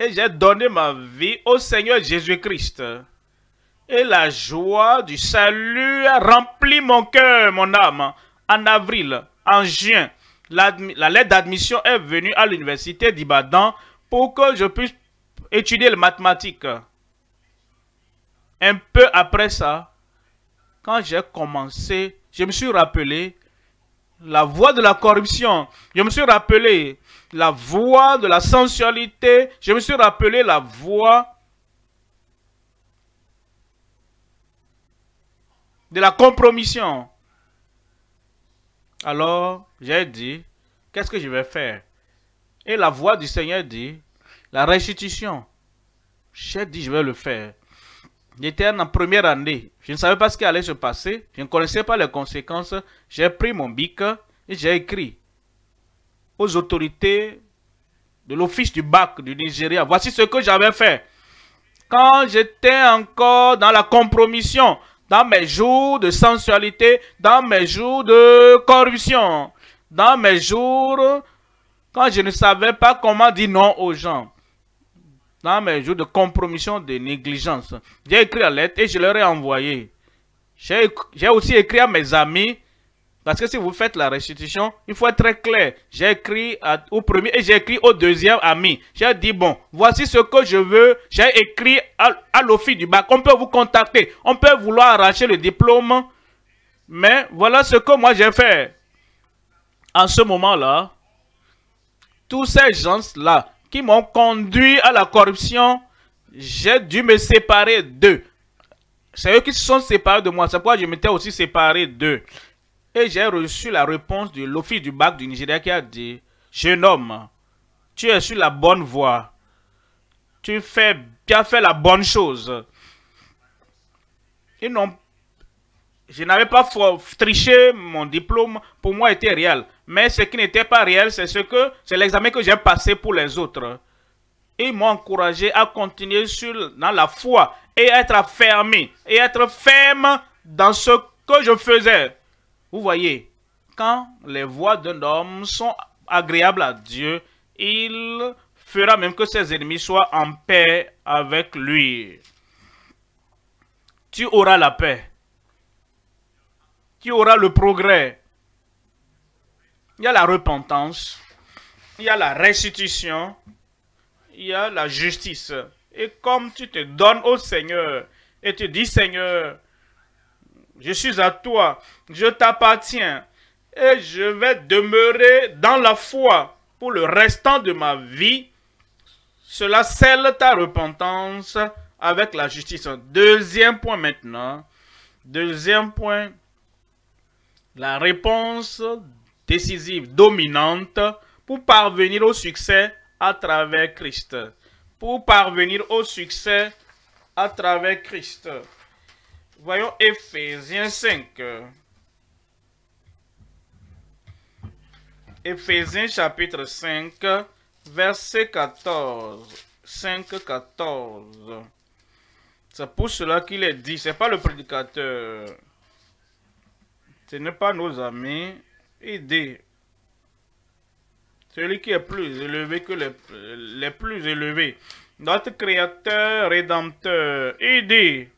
et j'ai donné ma vie au Seigneur Jésus-Christ. Et la joie du salut a rempli mon cœur, mon âme en avril, en juin, la lettre d'admission est venue à l'université d'Ibadan pour que je puisse étudier les mathématiques. Un peu après ça, quand j'ai commencé, je me suis rappelé la voie de la corruption. Je me suis rappelé la voie de la sensualité. Je me suis rappelé la voie de la compromission. Alors j'ai dit, qu'est-ce que je vais faire Et la voix du Seigneur dit, la restitution. J'ai dit, je vais le faire. J'étais en première année. Je ne savais pas ce qui allait se passer. Je ne connaissais pas les conséquences. J'ai pris mon bic et j'ai écrit aux autorités de l'office du bac du Nigeria. Voici ce que j'avais fait. Quand j'étais encore dans la compromission, dans mes jours de sensualité, dans mes jours de corruption, dans mes jours quand je ne savais pas comment dire non aux gens, dans mes jours de compromission, de négligence. J'ai écrit à lettre et je leur ai envoyé. J'ai aussi écrit à mes amis parce que si vous faites la restitution, il faut être très clair. J'ai écrit au premier et j'ai écrit au deuxième ami. J'ai dit, bon, voici ce que je veux. J'ai écrit à, à l'office du bac. On peut vous contacter. On peut vouloir arracher le diplôme. Mais voilà ce que moi j'ai fait. En ce moment-là, tous ces gens-là qui m'ont conduit à la corruption, j'ai dû me séparer d'eux. C'est eux qui se sont séparés de moi. C'est pourquoi je m'étais aussi séparé d'eux. Et j'ai reçu la réponse de l'Office du bac du Nigeria qui a dit, jeune homme, tu es sur la bonne voie. Tu fais fait la bonne chose. je n'avais pas triché, mon diplôme pour moi était réel. Mais ce qui n'était pas réel, c'est ce que c'est l'examen que j'ai passé pour les autres. Ils m'ont encouragé à continuer sur, dans la foi et être fermé et être ferme dans ce que je faisais. Vous voyez, quand les voix d'un homme sont agréables à Dieu, il fera même que ses ennemis soient en paix avec lui. Tu auras la paix. Tu auras le progrès. Il y a la repentance. Il y a la restitution. Il y a la justice. Et comme tu te donnes au Seigneur et tu dis Seigneur, je suis à toi, je t'appartiens et je vais demeurer dans la foi pour le restant de ma vie. Cela scelle ta repentance avec la justice. Deuxième point maintenant. Deuxième point. La réponse décisive, dominante pour parvenir au succès à travers Christ. Pour parvenir au succès à travers Christ. Voyons Ephésiens 5. Ephésiens chapitre 5, verset 14. 5, 14. C'est pour cela qu'il est dit, c'est pas le prédicateur. Ce n'est pas nos amis. Il celui qui est plus élevé que les, les plus élevés, notre créateur, rédempteur, il dit,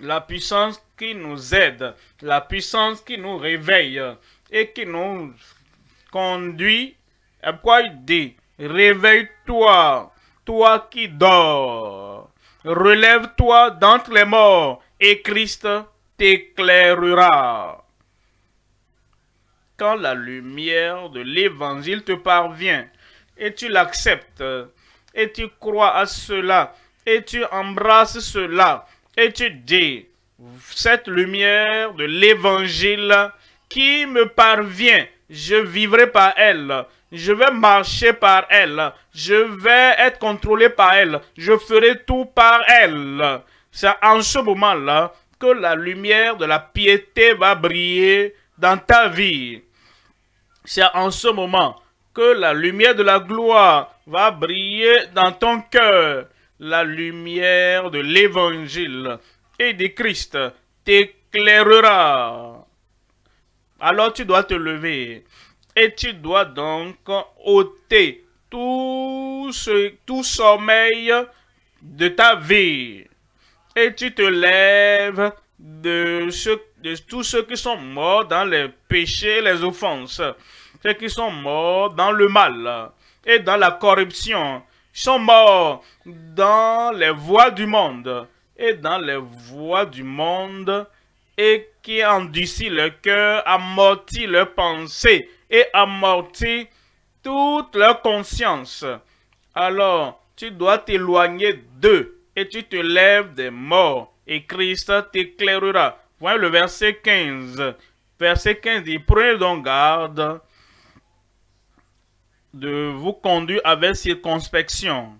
la puissance qui nous aide, la puissance qui nous réveille et qui nous conduit. à pourquoi il dit, réveille-toi, toi qui dors, relève-toi d'entre les morts et Christ t'éclairera. Quand la lumière de l'évangile te parvient et tu l'acceptes et tu crois à cela et tu embrasses cela et tu dis, cette lumière de l'évangile qui me parvient, je vivrai par elle. Je vais marcher par elle. Je vais être contrôlé par elle. Je ferai tout par elle. C'est en ce moment-là que la lumière de la piété va briller dans ta vie. C'est en ce moment que la lumière de la gloire va briller dans ton cœur la lumière de l'évangile et de Christ t'éclairera. Alors tu dois te lever et tu dois donc ôter tout, tout sommeil de ta vie. Et tu te lèves de, de tous ceux qui sont morts dans les péchés, les offenses, ceux qui sont morts dans le mal et dans la corruption, sont morts dans les voies du monde et dans les voies du monde et qui endurcit le cœur, amortit leurs pensées et amortit toute leur conscience. Alors, tu dois t'éloigner d'eux et tu te lèves des morts et Christ t'éclairera. Voyez le verset 15. Verset 15 dit, prenez donc garde de vous conduire avec circonspection.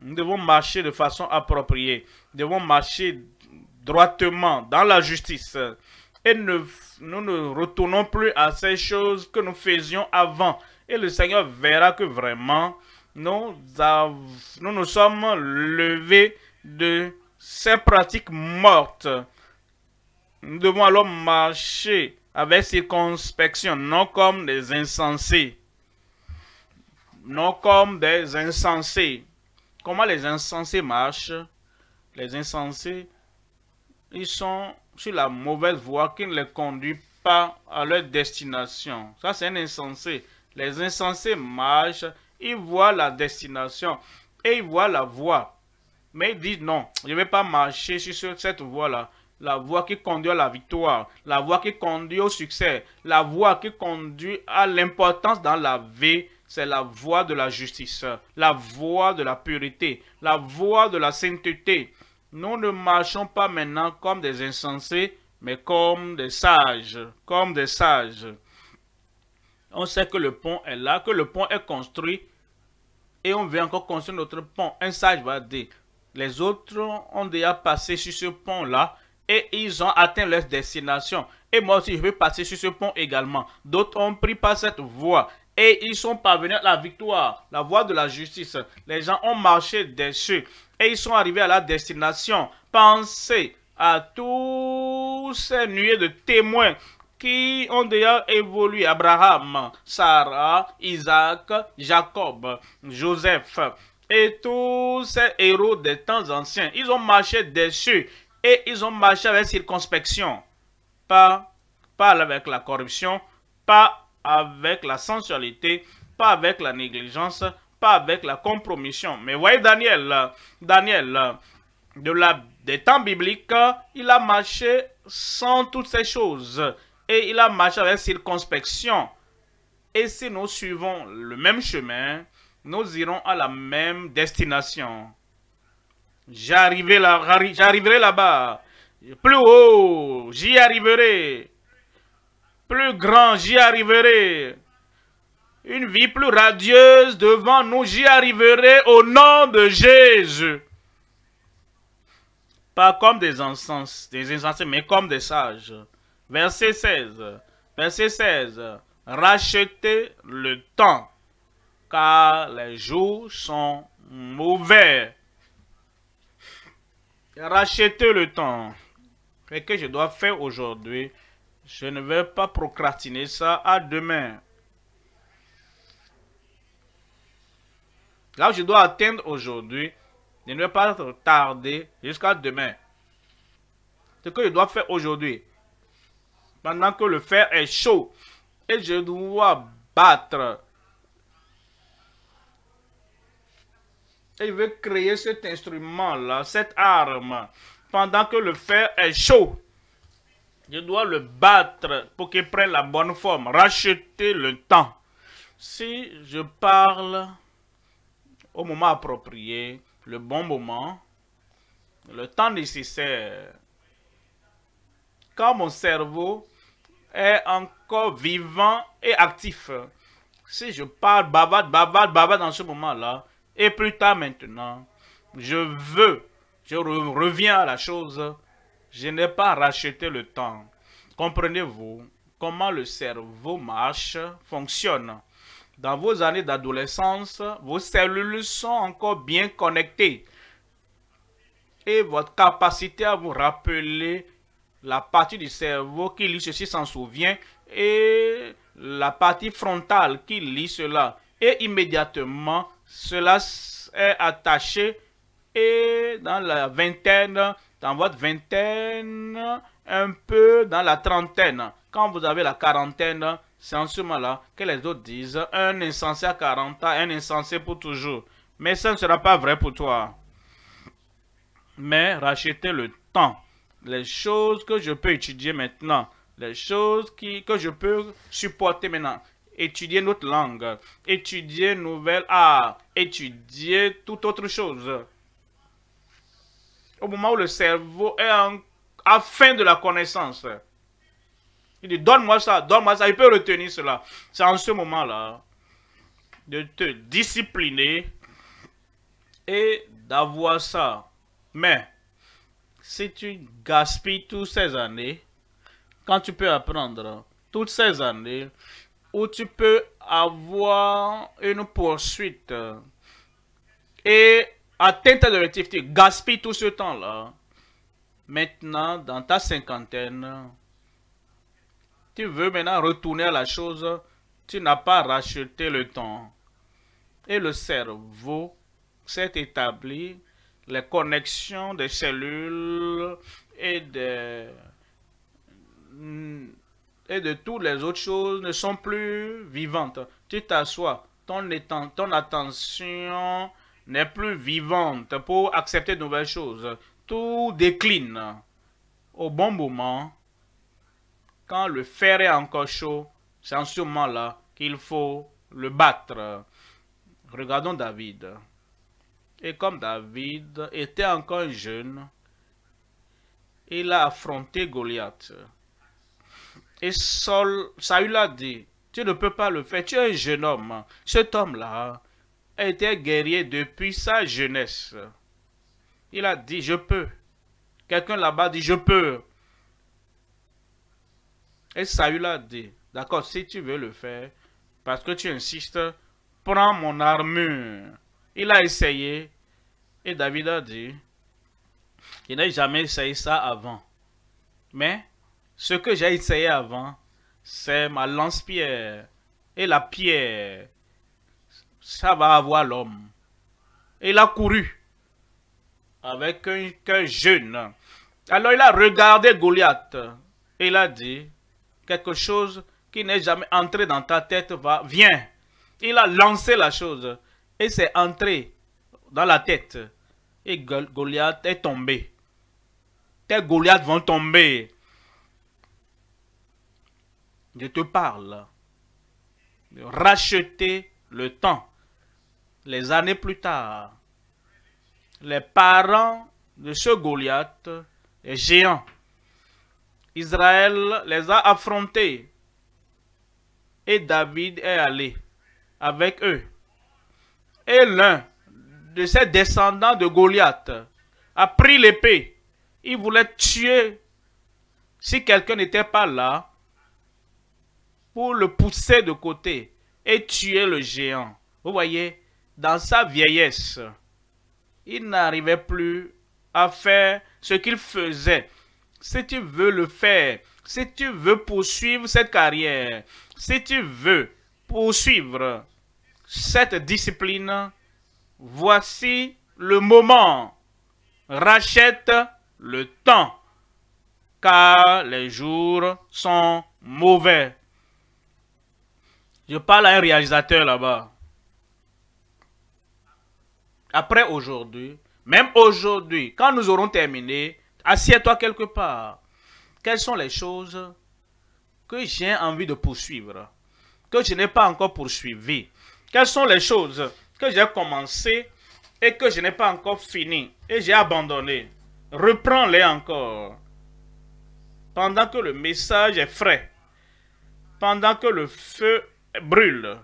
Nous devons marcher de façon appropriée. Nous devons marcher droitement dans la justice. Et nous, nous ne retournons plus à ces choses que nous faisions avant. Et le Seigneur verra que vraiment, nous, nous nous sommes levés de ces pratiques mortes. Nous devons alors marcher avec circonspection, non comme des insensés non comme des insensés. Comment les insensés marchent Les insensés, ils sont sur la mauvaise voie qui ne les conduit pas à leur destination. Ça, c'est un insensé. Les insensés marchent, ils voient la destination et ils voient la voie. Mais ils disent non, je ne vais pas marcher sur cette voie-là. La voie qui conduit à la victoire, la voie qui conduit au succès, la voie qui conduit à l'importance dans la vie c'est la voie de la justice, la voie de la pureté, la voie de la sainteté. Nous ne marchons pas maintenant comme des insensés, mais comme des sages, comme des sages. On sait que le pont est là, que le pont est construit, et on veut encore construire notre pont. Un sage va dire, les autres ont déjà passé sur ce pont-là, et ils ont atteint leur destination. Et moi aussi, je vais passer sur ce pont également. D'autres ont pris par cette voie et ils sont parvenus à la victoire, la voie de la justice. Les gens ont marché dessus et ils sont arrivés à la destination. Pensez à tous ces nuées de témoins qui ont déjà évolué. Abraham, Sarah, Isaac, Jacob, Joseph et tous ces héros des temps anciens. Ils ont marché dessus et ils ont marché avec circonspection. Pas, pas avec la corruption, pas avec la sensualité, pas avec la négligence, pas avec la compromission. Mais voyez Daniel, Daniel, de la, des temps bibliques, il a marché sans toutes ces choses. Et il a marché avec circonspection. Et si nous suivons le même chemin, nous irons à la même destination. J'arriverai là-bas. Là Plus haut, j'y arriverai plus grand, j'y arriverai. Une vie plus radieuse devant nous, j'y arriverai au nom de Jésus. Pas comme des insensés, des mais comme des sages. Verset 16. Verset 16. Rachetez le temps, car les jours sont mauvais. Rachetez le temps. et que je dois faire aujourd'hui je ne vais pas procrastiner ça à demain. Là où je dois atteindre aujourd'hui, je ne vais pas tarder jusqu'à demain. Ce que je dois faire aujourd'hui, pendant que le fer est chaud, et je dois battre. Et je veux créer cet instrument-là, cette arme, pendant que le fer est chaud. Je dois le battre pour qu'il prenne la bonne forme, racheter le temps. Si je parle au moment approprié, le bon moment, le temps nécessaire, quand mon cerveau est encore vivant et actif, si je parle bavard, bavard, bavard dans ce moment-là, et plus tard maintenant, je veux, je reviens à la chose je n'ai pas racheté le temps. Comprenez-vous comment le cerveau marche, fonctionne. Dans vos années d'adolescence, vos cellules sont encore bien connectées. Et votre capacité à vous rappeler la partie du cerveau qui lit ceci s'en souvient et la partie frontale qui lit cela. Et immédiatement, cela est attaché et dans la vingtaine, dans votre vingtaine, un peu dans la trentaine. Quand vous avez la quarantaine, c'est en ce moment-là que les autres disent un insensé à 40 ans, un insensé pour toujours. Mais ça ne sera pas vrai pour toi. Mais rachetez le temps. Les choses que je peux étudier maintenant, les choses qui, que je peux supporter maintenant, étudier notre langue, étudier nouvel art, étudier toute autre chose au moment où le cerveau est en, à fin de la connaissance. Il dit, donne-moi ça, donne-moi ça. Il peut retenir cela. C'est en ce moment-là de te discipliner et d'avoir ça. Mais, si tu gaspilles toutes ces années, quand tu peux apprendre, toutes ces années, où tu peux avoir une poursuite et à de tu gaspille tout ce temps-là. Maintenant, dans ta cinquantaine, tu veux maintenant retourner à la chose, tu n'as pas racheté le temps. Et le cerveau s'est établi, les connexions des cellules et des et de toutes les autres choses ne sont plus vivantes. Tu t'assois, ton, ton attention n'est plus vivante pour accepter de nouvelles choses. Tout décline au bon moment. Quand le fer est encore chaud, c'est en ce moment-là qu'il faut le battre. Regardons David. Et comme David était encore jeune, il a affronté Goliath. Et Saul, Saül a dit, tu ne peux pas le faire, tu es un jeune homme. Cet homme-là, était guerrier depuis sa jeunesse. Il a dit, je peux. Quelqu'un là-bas dit, je peux. Et Saül a dit, d'accord, si tu veux le faire, parce que tu insistes, prends mon armure. Il a essayé, et David a dit, il n'a jamais essayé ça avant. Mais ce que j'ai essayé avant, c'est ma lance-pierre et la pierre ça va avoir l'homme. Il a couru avec un, jeune. Alors il a regardé Goliath il a dit, quelque chose qui n'est jamais entré dans ta tête va, viens. Il a lancé la chose et c'est entré dans la tête. Et Goliath est tombé. Tes Goliaths vont tomber. Je te parle. De racheter le temps les années plus tard, les parents de ce Goliath les géants, Israël les a affrontés et David est allé avec eux. Et l'un de ses descendants de Goliath a pris l'épée. Il voulait tuer si quelqu'un n'était pas là pour le pousser de côté et tuer le géant. Vous voyez, dans sa vieillesse, il n'arrivait plus à faire ce qu'il faisait. Si tu veux le faire, si tu veux poursuivre cette carrière, si tu veux poursuivre cette discipline, voici le moment. Rachète le temps, car les jours sont mauvais. Je parle à un réalisateur là-bas après aujourd'hui, même aujourd'hui, quand nous aurons terminé, assieds-toi quelque part. Quelles sont les choses que j'ai envie de poursuivre, que je n'ai pas encore poursuivi Quelles sont les choses que j'ai commencé et que je n'ai pas encore fini et j'ai abandonné Reprends-les encore. Pendant que le message est frais, pendant que le feu brûle,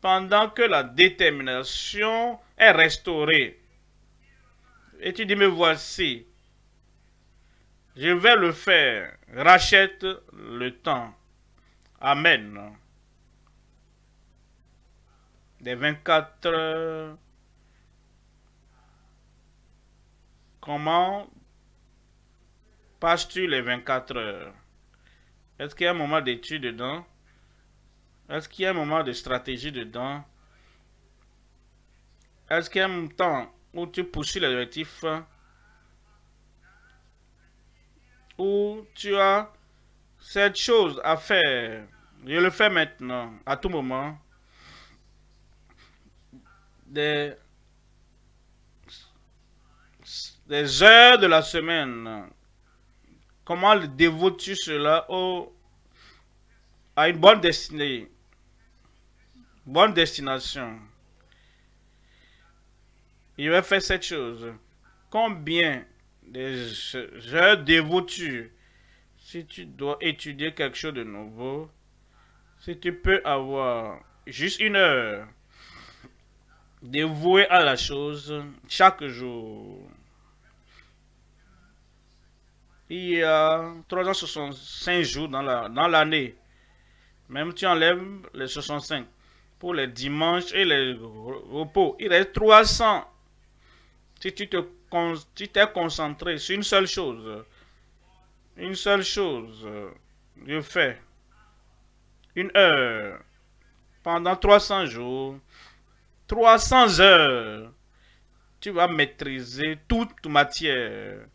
pendant que la détermination est restauré. Et tu dis, me voici, je vais le faire. Rachète le temps. Amen. Des 24 heures. Comment passes-tu les 24 heures Est-ce qu'il y a un moment d'étude dedans Est-ce qu'il y a un moment de stratégie dedans est-ce qu'il y a un temps où tu poursuis l'objectif où tu as cette chose à faire Je le fais maintenant, à tout moment. Des, des heures de la semaine. Comment dévoues-tu cela à une bonne destinée Bonne destination il va faire cette chose. Combien de heures dévoues-tu si tu dois étudier quelque chose de nouveau? Si tu peux avoir juste une heure dévouée à la chose chaque jour. Il y a 365 jours dans l'année. La, dans Même tu enlèves les 65 pour les dimanches et les repos. Il reste 300 si tu te t'es concentré sur une seule chose, une seule chose, je fais une heure pendant 300 jours, 300 heures, tu vas maîtriser toute matière.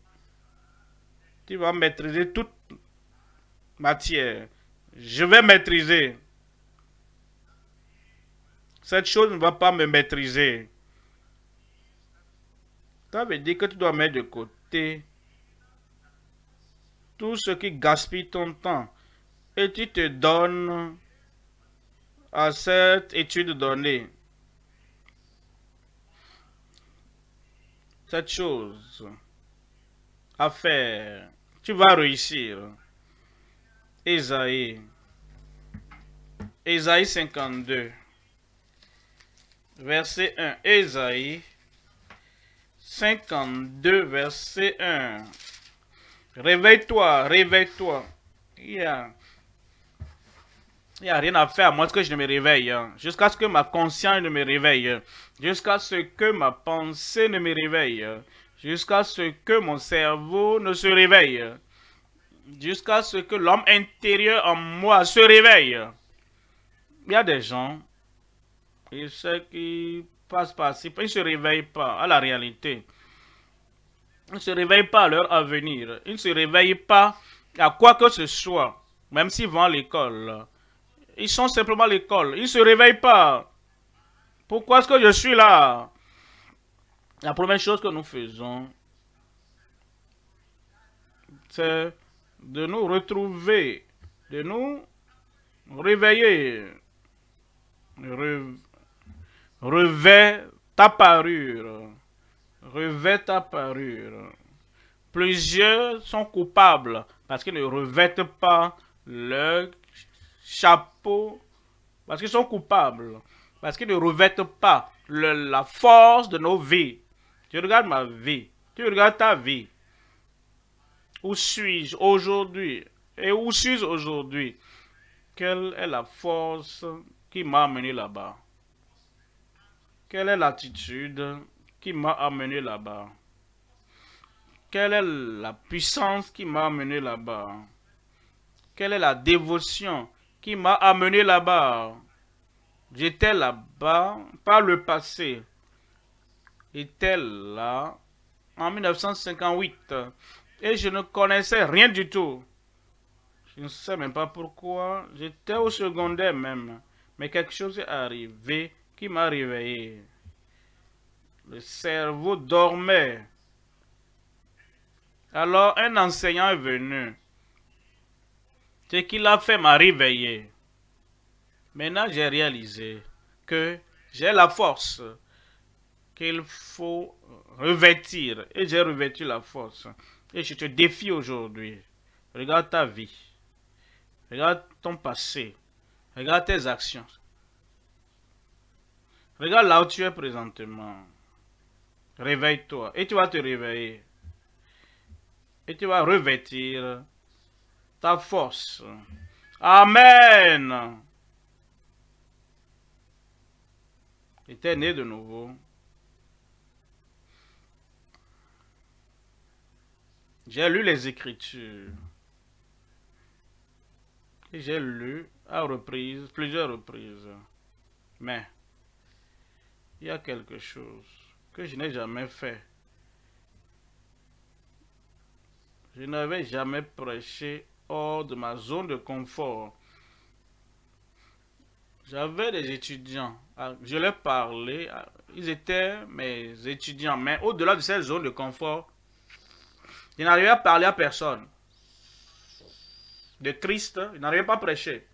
Tu vas maîtriser toute matière. Je vais maîtriser. Cette chose ne va pas me maîtriser. Ça veut dire que tu dois mettre de côté tout ce qui gaspille ton temps et tu te donnes à cette étude donnée. Cette chose à faire, tu vas réussir. Esaïe. Esaïe 52. Verset 1. Esaïe. 52, verset 1. Réveille-toi, réveille-toi. Il n'y a, rien à faire, à moins que je ne me réveille. Hein. Jusqu'à ce que ma conscience ne me réveille. Hein. Jusqu'à ce que ma pensée ne me réveille. Hein. Jusqu'à ce que mon cerveau ne se réveille. Jusqu'à ce que l'homme intérieur en moi se réveille. Il y a des gens, et ceux qui ils ne se réveillent pas à la réalité. Ils ne se réveillent pas à leur avenir. Ils ne se réveillent pas à quoi que ce soit, même s'ils vont à l'école. Ils sont simplement l'école. Ils ne se réveillent pas. Pourquoi est-ce que je suis là La première chose que nous faisons, c'est de nous retrouver, de nous réveiller. Revêt ta parure. Revêt ta parure. Plusieurs sont coupables parce qu'ils ne revêtent pas leur chapeau. Parce qu'ils sont coupables. Parce qu'ils ne revêtent pas la force de nos vies. Tu regardes ma vie. Tu regardes ta vie. Où suis-je aujourd'hui Et où suis-je aujourd'hui Quelle est la force qui m'a amené là-bas quelle est l'attitude qui m'a amené là-bas Quelle est la puissance qui m'a amené là-bas Quelle est la dévotion qui m'a amené là-bas J'étais là-bas par le passé. J'étais là en 1958 et je ne connaissais rien du tout. Je ne sais même pas pourquoi. J'étais au secondaire même. Mais quelque chose est arrivé qui m'a réveillé. Le cerveau dormait. Alors un enseignant est venu. Ce qu'il a fait m'a réveillé. Maintenant, j'ai réalisé que j'ai la force qu'il faut revêtir. Et j'ai revêtu la force. Et je te défie aujourd'hui. Regarde ta vie. Regarde ton passé. Regarde tes actions. Regarde là où tu es présentement. Réveille-toi. Et tu vas te réveiller. Et tu vas revêtir ta force. Amen. Et tu né de nouveau. J'ai lu les Écritures. Et j'ai lu à reprise, plusieurs reprises. Mais il y a quelque chose que je n'ai jamais fait. Je n'avais jamais prêché hors de ma zone de confort. J'avais des étudiants, ah, je leur parlais, ah, ils étaient mes étudiants, mais au-delà de cette zone de confort, je n'arrivais à parler à personne. De Christ, je n'arrivais pas à prêcher.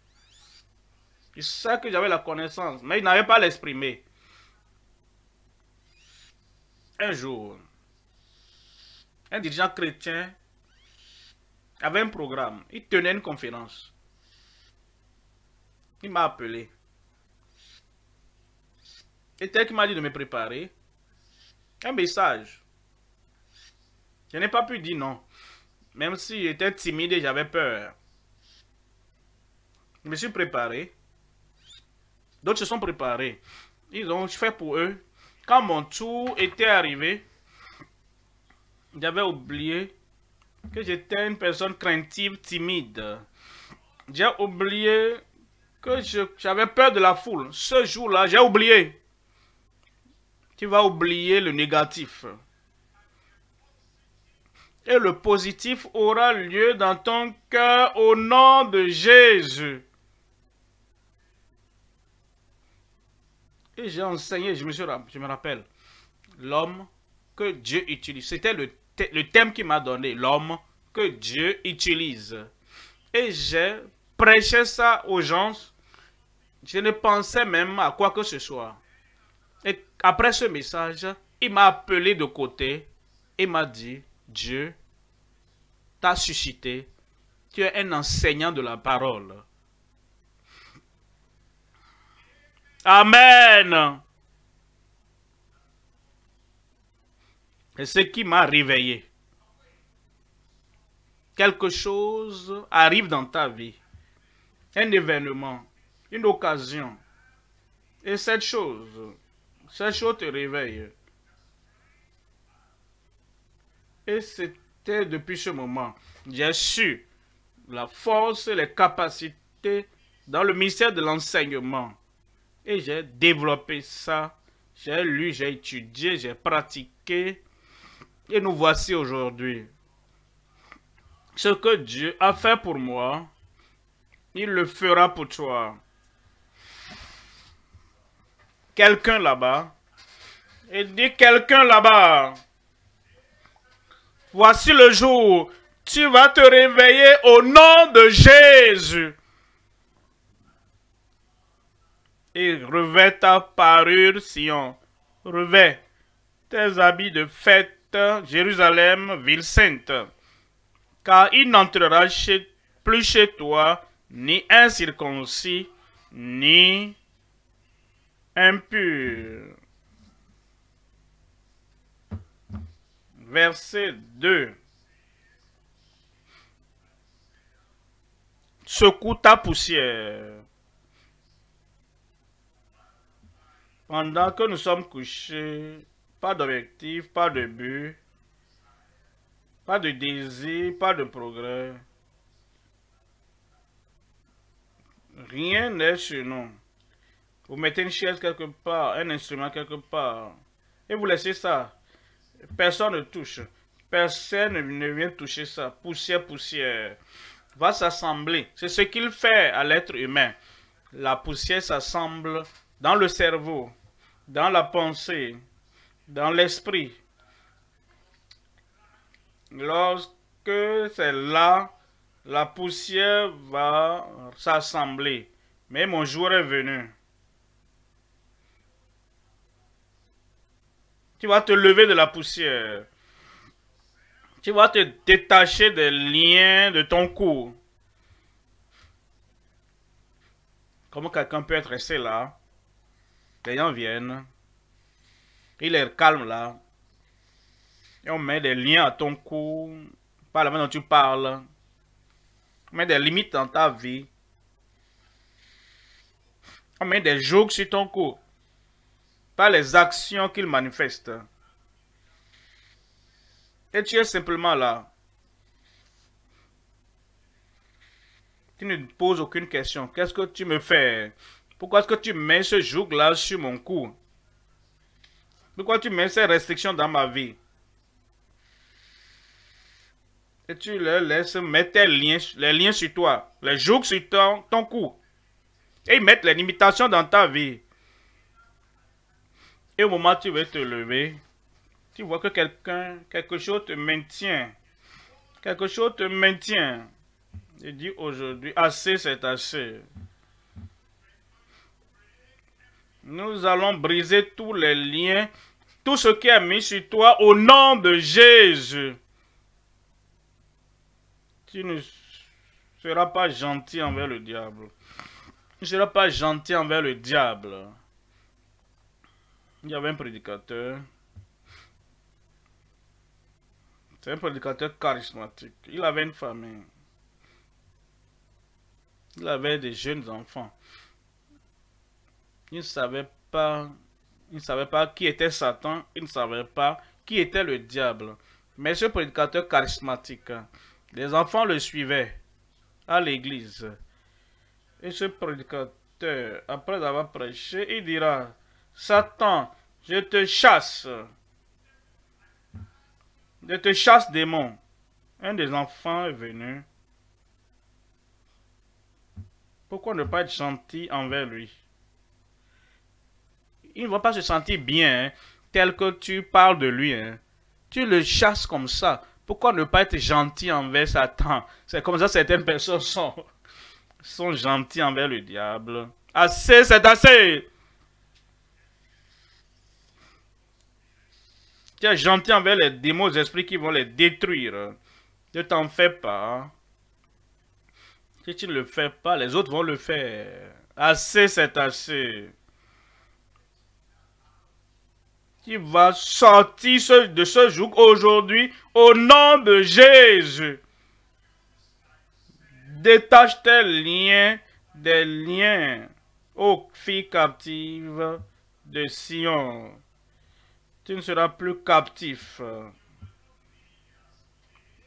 Ils savaient que j'avais la connaissance, mais ils n'arrivaient pas à l'exprimer un jour, un dirigeant chrétien avait un programme. Il tenait une conférence. Il m'a appelé. Et tel qu'il m'a dit de me préparer, un message. Je n'ai pas pu dire non. Même si j'étais timide et j'avais peur. Je me suis préparé. D'autres se sont préparés. Ils ont fait pour eux quand mon tour était arrivé, j'avais oublié que j'étais une personne craintive, timide. J'ai oublié que j'avais peur de la foule. Ce jour-là, j'ai oublié. Tu vas oublier le négatif. Et le positif aura lieu dans ton cœur au nom de Jésus. Et j'ai enseigné, je me, je me rappelle, l'homme que Dieu utilise. C'était le, le thème qu'il m'a donné, l'homme que Dieu utilise. Et j'ai prêché ça aux gens. Je ne pensais même à quoi que ce soit. Et après ce message, il m'a appelé de côté et m'a dit, Dieu t'a suscité. Tu es un enseignant de la parole. Amen. Et ce qui m'a réveillé, quelque chose arrive dans ta vie, un événement, une occasion, et cette chose, cette chose te réveille. Et c'était depuis ce moment, j'ai su la force et les capacités dans le ministère de l'enseignement et j'ai développé ça. J'ai lu, j'ai étudié, j'ai pratiqué. Et nous voici aujourd'hui. Ce que Dieu a fait pour moi, il le fera pour toi. Quelqu'un là-bas. il dit quelqu'un là-bas. Voici le jour. Tu vas te réveiller au nom de Jésus. et revêt ta parure Sion. Revêt tes habits de fête, Jérusalem, ville sainte. Car il n'entrera chez, plus chez toi ni incirconcis, ni impur. Verset 2. Secoue ta poussière Pendant que nous sommes couchés, pas d'objectif, pas de but, pas de désir, pas de progrès. Rien n'est sur nous. Vous mettez une chaise quelque part, un instrument quelque part, et vous laissez ça. Personne ne touche. Personne ne vient toucher ça. Poussière, poussière. Va s'assembler. C'est ce qu'il fait à l'être humain. La poussière s'assemble dans le cerveau dans la pensée, dans l'esprit. Lorsque c'est là, la poussière va s'assembler. Mais mon jour est venu. Tu vas te lever de la poussière. Tu vas te détacher des liens de ton cou. Comment quelqu'un peut être resté là les gens viennent, il est calme là, et on met des liens à ton cou, par la main dont tu parles, on met des limites dans ta vie, on met des jougs sur ton cou, par les actions qu'il manifeste. Et tu es simplement là. Tu ne poses aucune question. Qu'est-ce que tu me fais pourquoi est-ce que tu mets ce joug-là sur mon cou Pourquoi tu mets ces restrictions dans ma vie Et tu leur laisses mettre liens, les liens sur toi, les jougs sur ton, cou. Et ils mettent les limitations dans ta vie. Et au moment où tu veux te lever, tu vois que quelqu'un, quelque chose te maintient. Quelque chose te maintient. Je dis aujourd'hui, assez, c'est assez. Nous allons briser tous les liens, tout ce qui est mis sur toi au nom de Jésus. Tu ne seras pas gentil envers le diable. Tu ne seras pas gentil envers le diable. Il y avait un prédicateur. C'est un prédicateur charismatique. Il avait une famille. Il avait des jeunes enfants. Il ne savait pas, il pas qui était Satan, il ne savait pas qui était le diable. Mais ce prédicateur charismatique, les enfants le suivaient à l'église. Et ce prédicateur, après avoir prêché, il dira, Satan, je te chasse. Je te chasse, démon. Un des enfants est venu. Pourquoi ne pas être gentil envers lui il ne va pas se sentir bien hein, tel que tu parles de lui. Hein. Tu le chasses comme ça. Pourquoi ne pas être gentil envers Satan C'est comme ça que certaines personnes sont, sont gentilles envers le diable. Assez, c'est assez Tu es gentil envers les démons esprits qui vont les détruire. Ne t'en fais pas. Si tu ne le fais pas, les autres vont le faire. Assez, c'est assez. qui va sortir de ce jour aujourd'hui au nom de Jésus. Détache tes liens des liens, ô filles captive de Sion. Tu ne seras plus captif.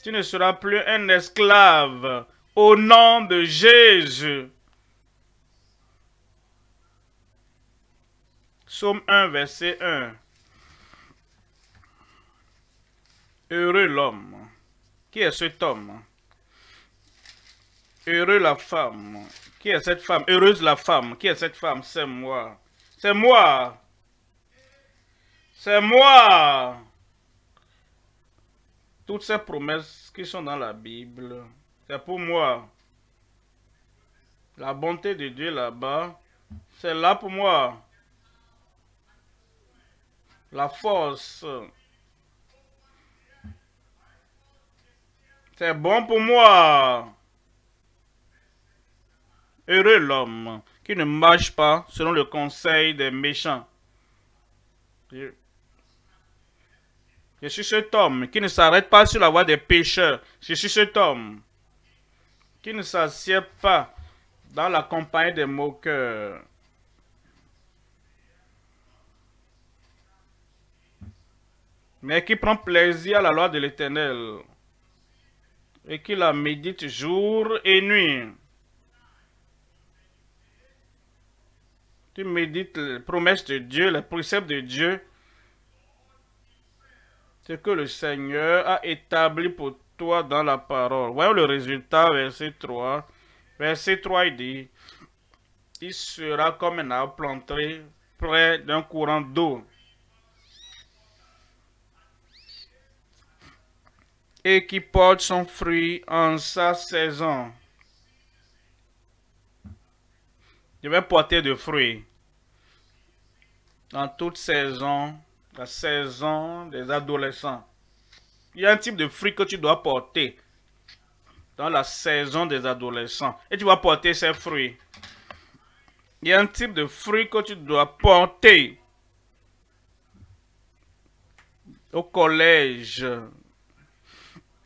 Tu ne seras plus un esclave au nom de Jésus. Somme 1, verset 1. Heureux l'homme, qui est cet homme Heureux la femme, qui est cette femme Heureuse la femme, qui est cette femme C'est moi. C'est moi. C'est moi. Toutes ces promesses qui sont dans la Bible, c'est pour moi. La bonté de Dieu là-bas, c'est là pour moi. La force C'est bon pour moi. Heureux l'homme qui ne marche pas selon le conseil des méchants. Je suis cet homme qui ne s'arrête pas sur la voie des pécheurs. Je suis cet homme qui ne s'assied pas dans la compagnie des moqueurs. Mais qui prend plaisir à la loi de l'Éternel et qu'il la médite jour et nuit. Tu médites les promesses de Dieu, les préceptes de Dieu, ce que le Seigneur a établi pour toi dans la parole. Voyons le résultat, verset 3. Verset 3, il dit, il sera comme un arbre planté près d'un courant d'eau qui porte son fruit en sa saison. Je vais porter de fruits dans toute saison, la saison des adolescents. Il y a un type de fruit que tu dois porter dans la saison des adolescents. Et tu vas porter ces fruits. Il y a un type de fruit que tu dois porter au collège,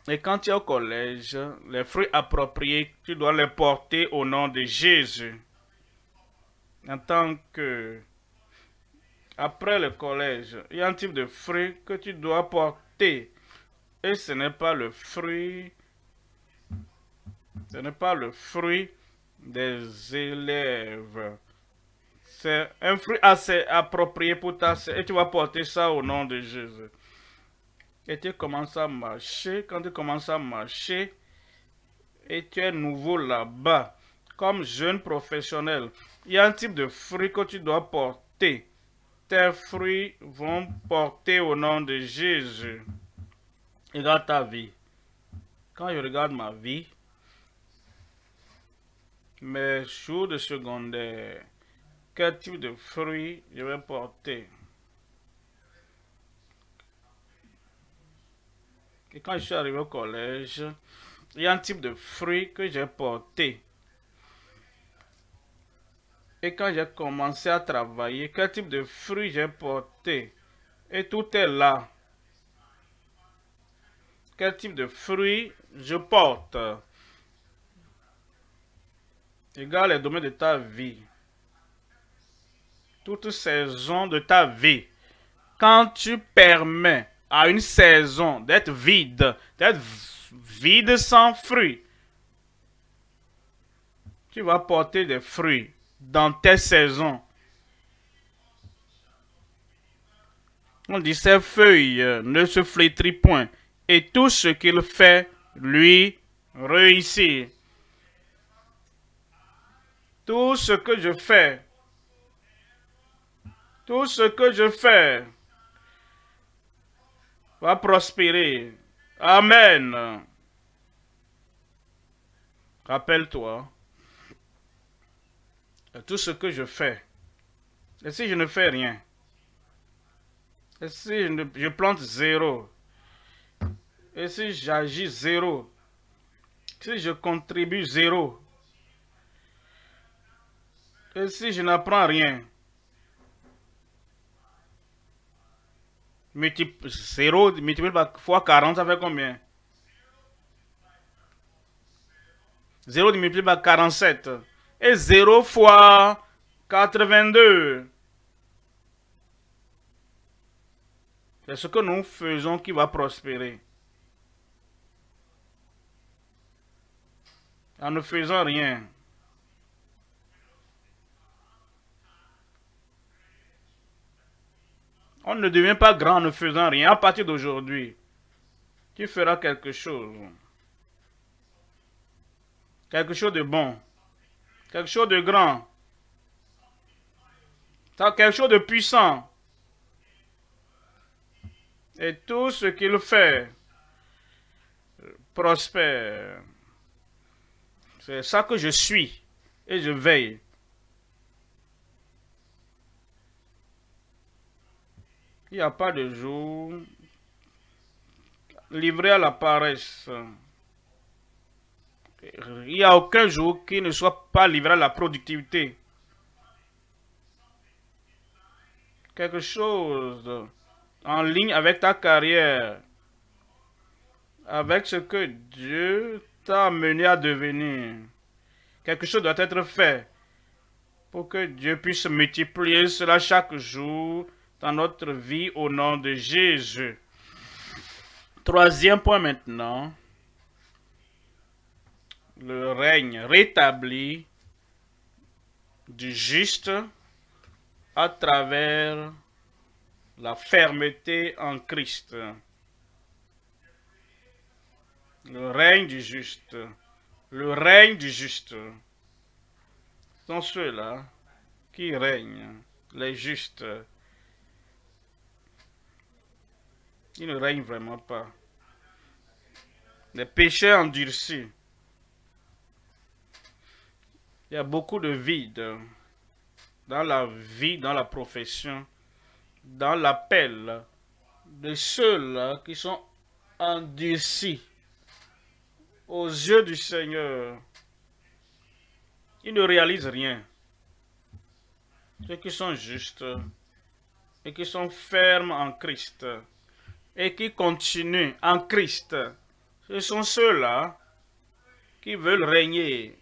et quand tu es au collège, les fruits appropriés, tu dois les porter au nom de Jésus. En tant que... Après le collège, il y a un type de fruit que tu dois porter. Et ce n'est pas le fruit... Ce n'est pas le fruit des élèves. C'est un fruit assez approprié pour ta... Et tu vas porter ça au nom de Jésus et tu commences à marcher. Quand tu commences à marcher et tu es nouveau là-bas, comme jeune professionnel, il y a un type de fruit que tu dois porter. Tes fruits vont porter au nom de Jésus. Regarde ta vie. Quand je regarde ma vie, mes jours de secondaire, quel type de fruits je vais porter Et quand je suis arrivé au collège, il y a un type de fruit que j'ai porté. Et quand j'ai commencé à travailler, quel type de fruit j'ai porté Et tout est là. Quel type de fruit je porte Égale les domaines de ta vie. Toutes saison de ta vie. Quand tu permets à une saison, d'être vide, d'être vide sans fruit. Tu vas porter des fruits dans tes saisons. On dit ses feuilles ne se flétrit point, et tout ce qu'il fait lui réussit. Tout ce que je fais, tout ce que je fais, va prospérer. Amen. Rappelle-toi tout ce que je fais. Et si je ne fais rien, et si je, je plante zéro, et si j'agis zéro, si je contribue zéro, et si je n'apprends rien, 0 multiplié par 40, ça fait combien 0 multiplié par 47. Et 0 fois 82. C'est ce que nous faisons qui va prospérer. En ne faisant rien. On ne devient pas grand en ne faisant rien. À partir d'aujourd'hui, tu feras quelque chose. Quelque chose de bon. Quelque chose de grand. quelque chose de puissant. Et tout ce qu'il fait prospère. C'est ça que je suis et je veille. Il n'y a pas de jour livré à la paresse. Il n'y a aucun jour qui ne soit pas livré à la productivité. Quelque chose en ligne avec ta carrière, avec ce que Dieu t'a amené à devenir. Quelque chose doit être fait pour que Dieu puisse multiplier cela chaque jour dans notre vie au nom de Jésus. Troisième point maintenant, le règne rétabli du juste à travers la fermeté en Christ. Le règne du juste. Le règne du juste. Ce sont ceux-là qui règnent, les justes, Il ne règne vraiment pas. Les péchés endurcis. Il y a beaucoup de vide dans la vie, dans la profession, dans l'appel de ceux qui sont endurcis aux yeux du Seigneur. Ils ne réalisent rien. Ceux qui sont justes et qui sont fermes en Christ et qui continuent en Christ, ce sont ceux-là qui veulent régner.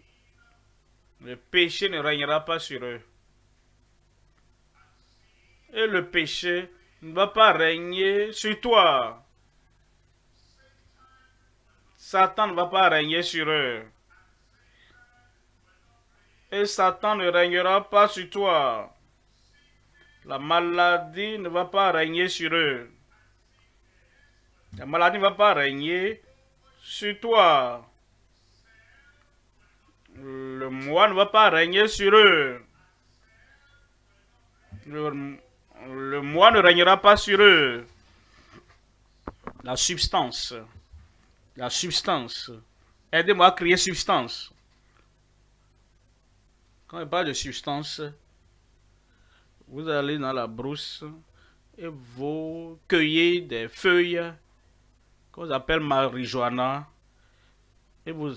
Le péché ne régnera pas sur eux. Et le péché ne va pas régner sur toi. Satan ne va pas régner sur eux. Et Satan ne régnera pas sur toi. La maladie ne va pas régner sur eux. La maladie ne va pas régner sur toi. Le moi ne va pas régner sur eux. Le, moi ne régnera pas sur eux. La substance. La substance. Aidez-moi à créer substance. Quand il parle de substance, vous allez dans la brousse et vous cueillez des feuilles qu'on appelle marijuana, et vous,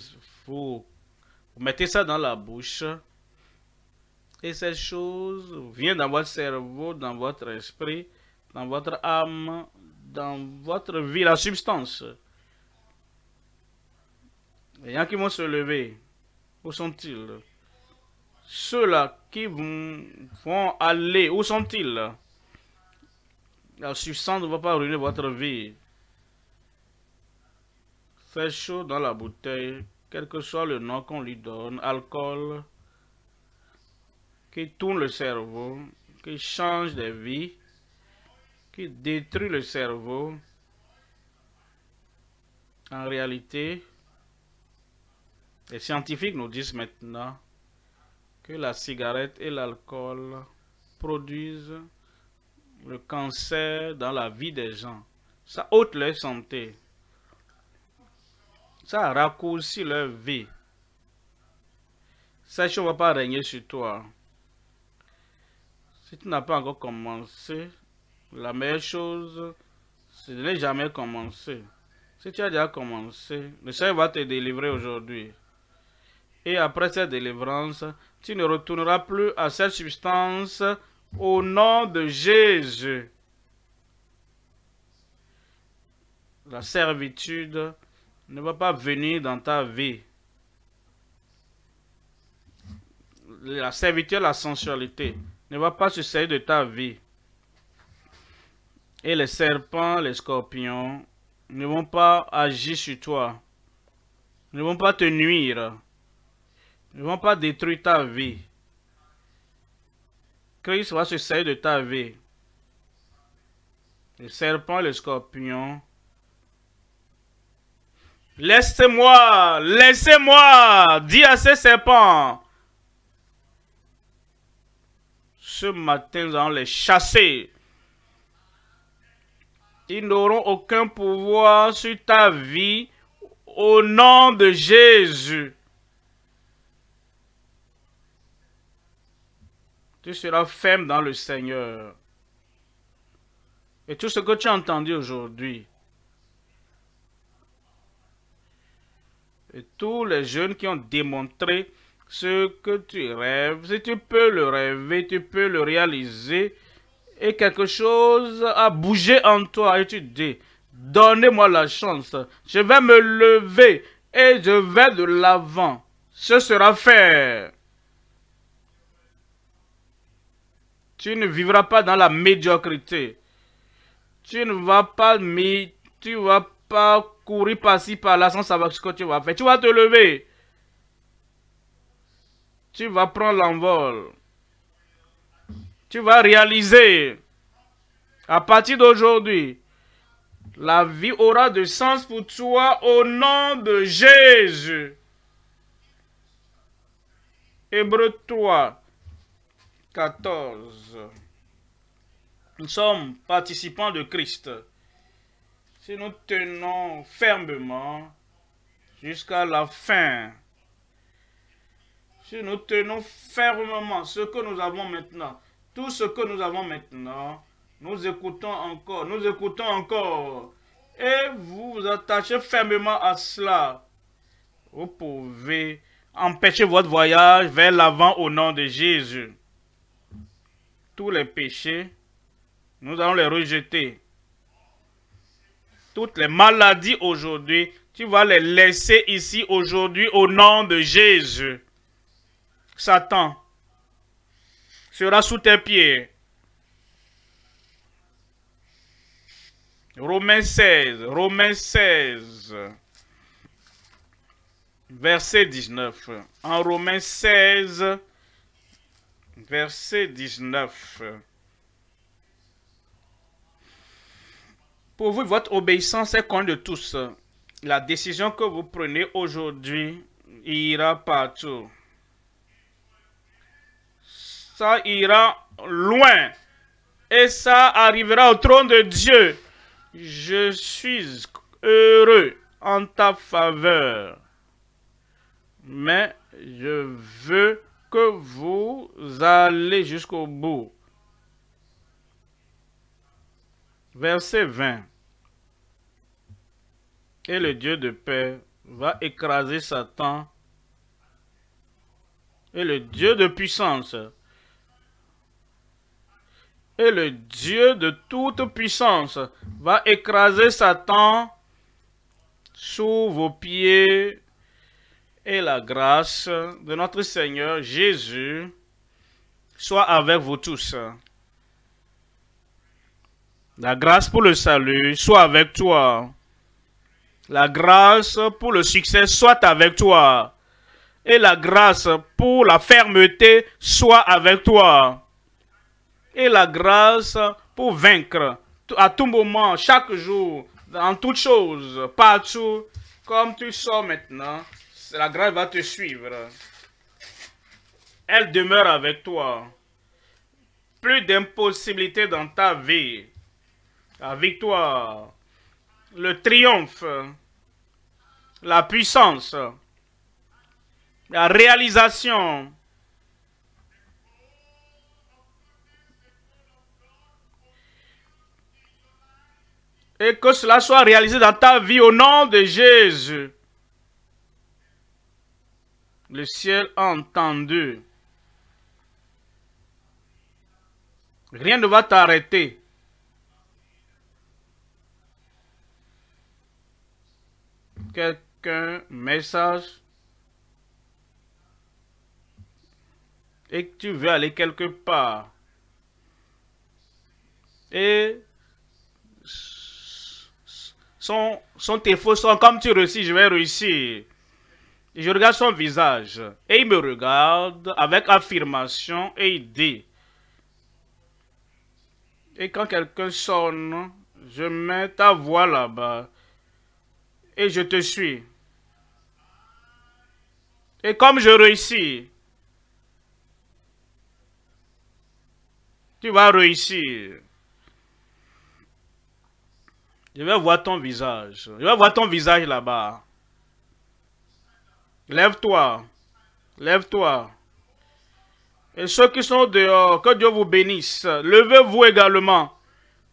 vous, mettez ça dans la bouche, et cette chose vient dans votre cerveau, dans votre esprit, dans votre âme, dans votre vie, la substance. Les gens qui vont se lever. Où sont-ils Ceux-là qui vont aller, où sont-ils La substance ne va pas ruiner votre vie fait chaud dans la bouteille, quel que soit le nom qu'on lui donne, alcool, qui tourne le cerveau, qui change des vies, qui détruit le cerveau. En réalité, les scientifiques nous disent maintenant que la cigarette et l'alcool produisent le cancer dans la vie des gens. Ça ôte leur santé. Ça raccourcit leur vie. Sachant ne va pas régner sur toi. Si tu n'as pas encore commencé, la meilleure chose, c'est de ne jamais commencer. Si tu as déjà commencé, le Seigneur va te délivrer aujourd'hui. Et après cette délivrance, tu ne retourneras plus à cette substance au nom de Jésus. La servitude ne va pas venir dans ta vie. La servitude, la sensualité ne va pas se servir de ta vie. Et les serpents, les scorpions ne vont pas agir sur toi. Ne vont pas te nuire. Ne vont pas détruire ta vie. Christ va se servir de ta vie. Les serpents, les scorpions Laissez-moi, laissez-moi, dis à ces serpents. Ce matin, nous allons les chasser. Ils n'auront aucun pouvoir sur ta vie au nom de Jésus. Tu seras ferme dans le Seigneur. Et tout ce que tu as entendu aujourd'hui, et tous les jeunes qui ont démontré ce que tu rêves, si tu peux le rêver, tu peux le réaliser, et quelque chose a bougé en toi, et tu dis, donnez-moi la chance, je vais me lever, et je vais de l'avant, ce sera fait. Tu ne vivras pas dans la médiocrité. Tu ne vas pas, tu vas pas courir par-ci, par-là, sans savoir ce que tu vas faire. Tu vas te lever. Tu vas prendre l'envol. Tu vas réaliser. À partir d'aujourd'hui, la vie aura de sens pour toi au nom de Jésus. Hébreu 3, 14. Nous sommes participants de Christ si nous tenons fermement jusqu'à la fin, si nous tenons fermement ce que nous avons maintenant, tout ce que nous avons maintenant, nous écoutons encore, nous écoutons encore, et vous vous attachez fermement à cela, vous pouvez empêcher votre voyage vers l'avant au nom de Jésus. Tous les péchés, nous allons les rejeter toutes les maladies aujourd'hui, tu vas les laisser ici aujourd'hui au nom de Jésus. Satan sera sous tes pieds. Romains 16, Romains 16, verset 19. En Romains 16, verset 19. Pour vous, votre obéissance est compte de tous. La décision que vous prenez aujourd'hui ira partout. Ça ira loin. Et ça arrivera au trône de Dieu. Je suis heureux en ta faveur. Mais je veux que vous allez jusqu'au bout. Verset 20. Et le Dieu de paix va écraser Satan. Et le Dieu de puissance. Et le Dieu de toute puissance va écraser Satan sous vos pieds et la grâce de notre Seigneur Jésus soit avec vous tous. La grâce pour le salut soit avec toi. La grâce pour le succès soit avec toi. Et la grâce pour la fermeté soit avec toi. Et la grâce pour vaincre à tout moment, chaque jour, dans toutes choses, partout, comme tu sors maintenant, la grâce va te suivre. Elle demeure avec toi. Plus d'impossibilités dans ta vie la victoire, le triomphe, la puissance, la réalisation. Et que cela soit réalisé dans ta vie au nom de Jésus. Le ciel entendu. Rien ne va t'arrêter. quelqu'un message et que tu veux aller quelque part et son, tes téléphone sont comme tu réussis, je vais réussir. je regarde son visage et il me regarde avec affirmation et il dit. Et quand quelqu'un sonne, je mets ta voix là-bas et je te suis. Et comme je réussis, tu vas réussir. Je vais voir ton visage. Je vais voir ton visage là-bas. Lève-toi. Lève-toi. Et ceux qui sont dehors, que Dieu vous bénisse. Levez-vous également.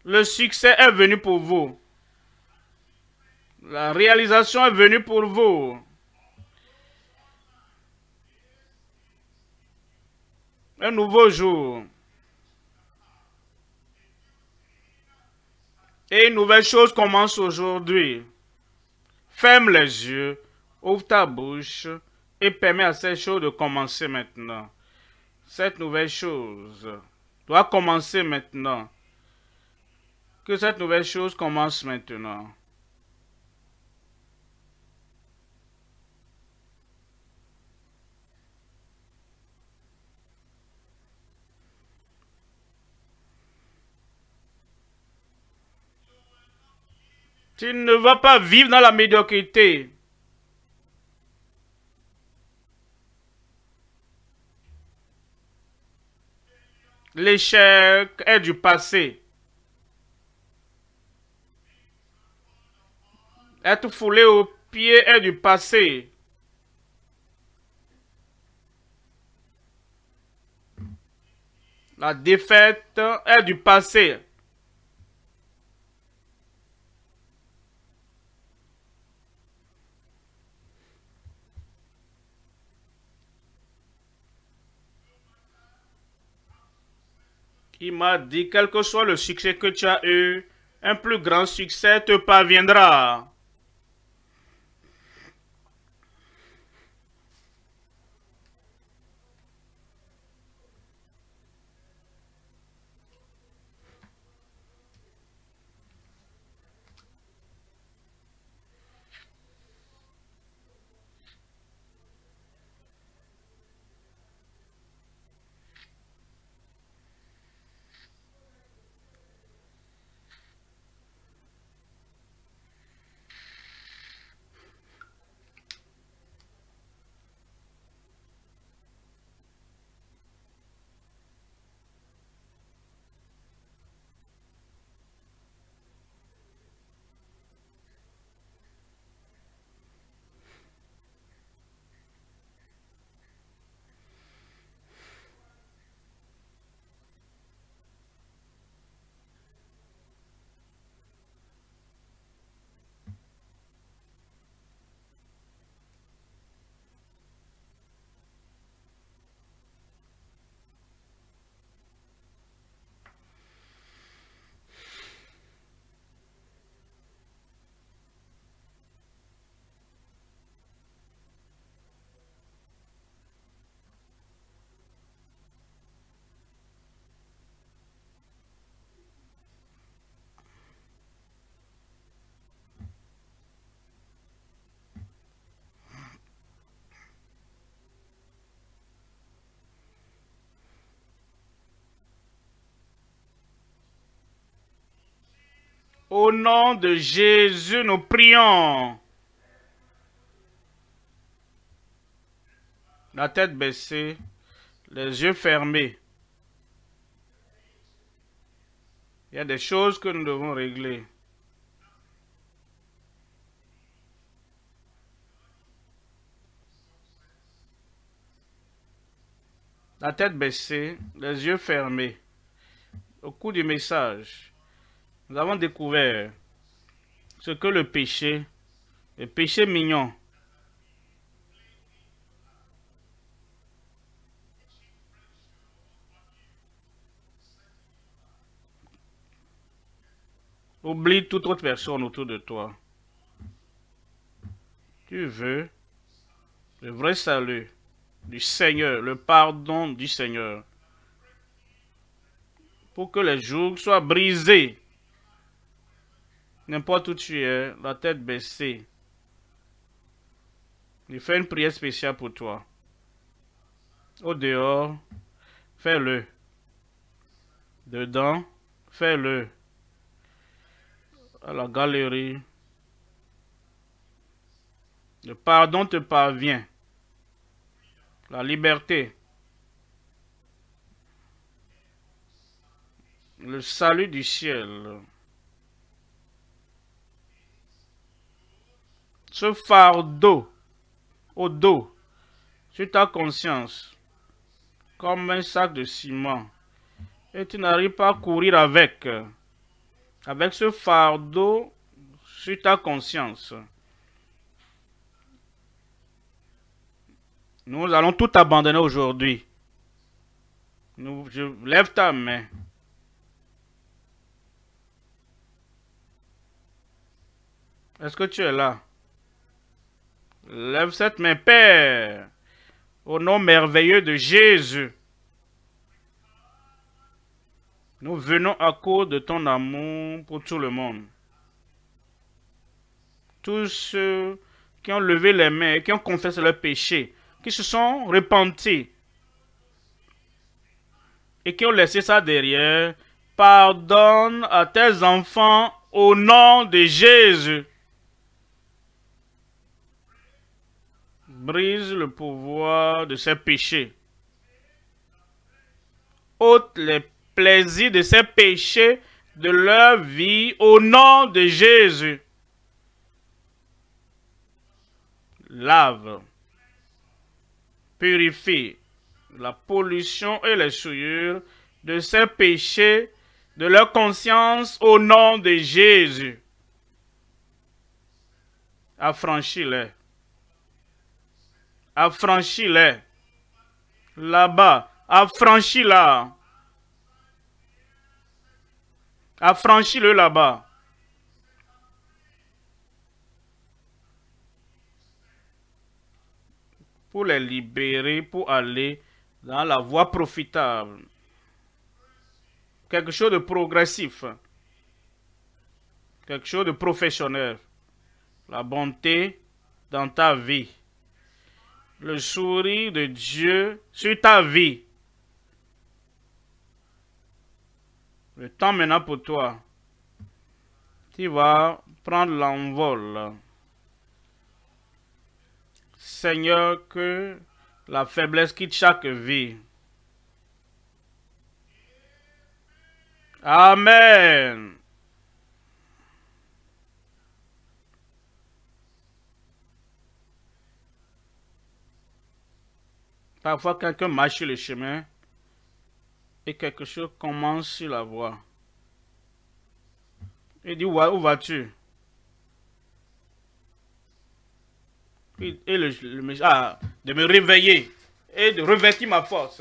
Le succès est venu pour vous. La réalisation est venue pour vous. Un nouveau jour. Et une nouvelle chose commence aujourd'hui. Ferme les yeux, ouvre ta bouche et permets à cette chose de commencer maintenant. Cette nouvelle chose doit commencer maintenant. Que cette nouvelle chose commence maintenant. Tu ne vas pas vivre dans la médiocrité. L'échec est du passé. Être foulé au pied est du passé. La défaite est du passé. Il m'a dit, quel que soit le succès que tu as eu, un plus grand succès te parviendra. Au nom de Jésus, nous prions. La tête baissée, les yeux fermés. Il y a des choses que nous devons régler. La tête baissée, les yeux fermés. Au coup du message, nous avons découvert ce que le péché, le péché mignon, Oublie toute autre personne autour de toi. Tu veux le vrai salut du Seigneur, le pardon du Seigneur. Pour que les jours soient brisés n'importe où eh, tu es, la tête baissée. Il fait une prière spéciale pour toi. Au dehors, fais-le. Dedans, fais-le. À la galerie. Le pardon te parvient. La liberté. Le salut du ciel. ce fardeau au dos, sur ta conscience, comme un sac de ciment, et tu n'arrives pas à courir avec, avec ce fardeau sur ta conscience. Nous allons tout abandonner aujourd'hui. je lève ta main. Est-ce que tu es là? Lève cette main, Père, au nom merveilleux de Jésus. Nous venons à cause de ton amour pour tout le monde. Tous ceux qui ont levé les mains, qui ont confessé leurs péchés, qui se sont repentis et qui ont laissé ça derrière, pardonne à tes enfants au nom de Jésus. brise le pouvoir de ses péchés, ôte les plaisirs de ses péchés de leur vie au nom de Jésus. Lave, purifie la pollution et les souillures de ses péchés, de leur conscience au nom de Jésus. Affranchis-les Affranchis-les. Là-bas, affranchis-la. Affranchis-le là-bas. Pour les libérer, pour aller dans la voie profitable. Quelque chose de progressif. Quelque chose de professionnel. La bonté dans ta vie le sourire de Dieu sur ta vie. Le temps maintenant pour toi. Tu vas prendre l'envol. Seigneur, que la faiblesse quitte chaque vie. Amen. Parfois, quelqu'un marche sur le chemin et quelque chose commence sur la voie. Il dit, où, vas-tu Et ah, de me réveiller et de revêtir ma force.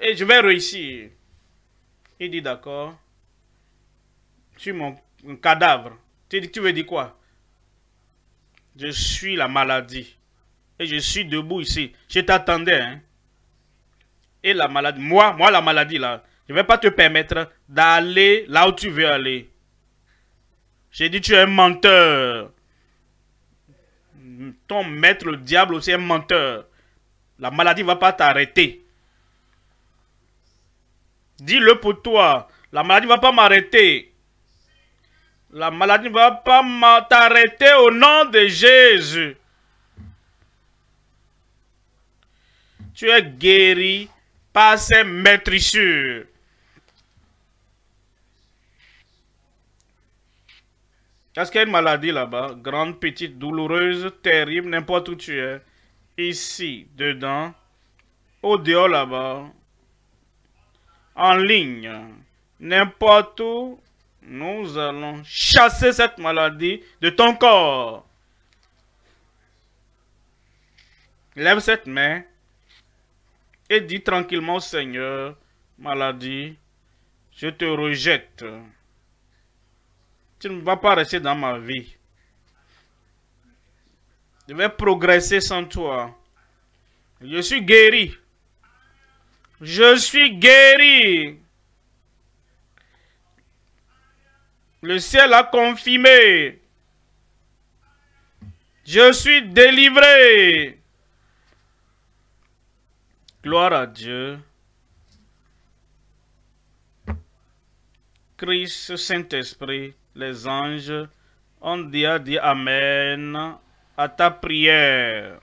Et je vais réussir. Il dit, d'accord. es mon cadavre. Tu, tu veux dire quoi Je suis la maladie. Et je suis debout ici. Je t'attendais. Hein? et la maladie, moi, moi la maladie là, je ne vais pas te permettre d'aller là où tu veux aller. J'ai dit tu es un menteur. Ton maître, le diable aussi est un menteur. La maladie ne va pas t'arrêter. Dis-le pour toi. La maladie ne va pas m'arrêter. La maladie ne va pas t'arrêter au nom de Jésus. Tu es guéri pas ses quest ce qu'il y a une maladie là-bas, grande, petite, douloureuse, terrible, n'importe où tu es. Ici, dedans, au dehors là-bas, en ligne, n'importe où, nous allons chasser cette maladie de ton corps. Lève cette main et dis tranquillement au Seigneur, maladie, je te rejette. Tu ne vas pas rester dans ma vie. Je vais progresser sans toi. Je suis guéri. Je suis guéri. Le ciel a confirmé. Je suis délivré. Gloire à Dieu. Christ, Saint-Esprit, les anges, on dit, dit Amen à ta prière.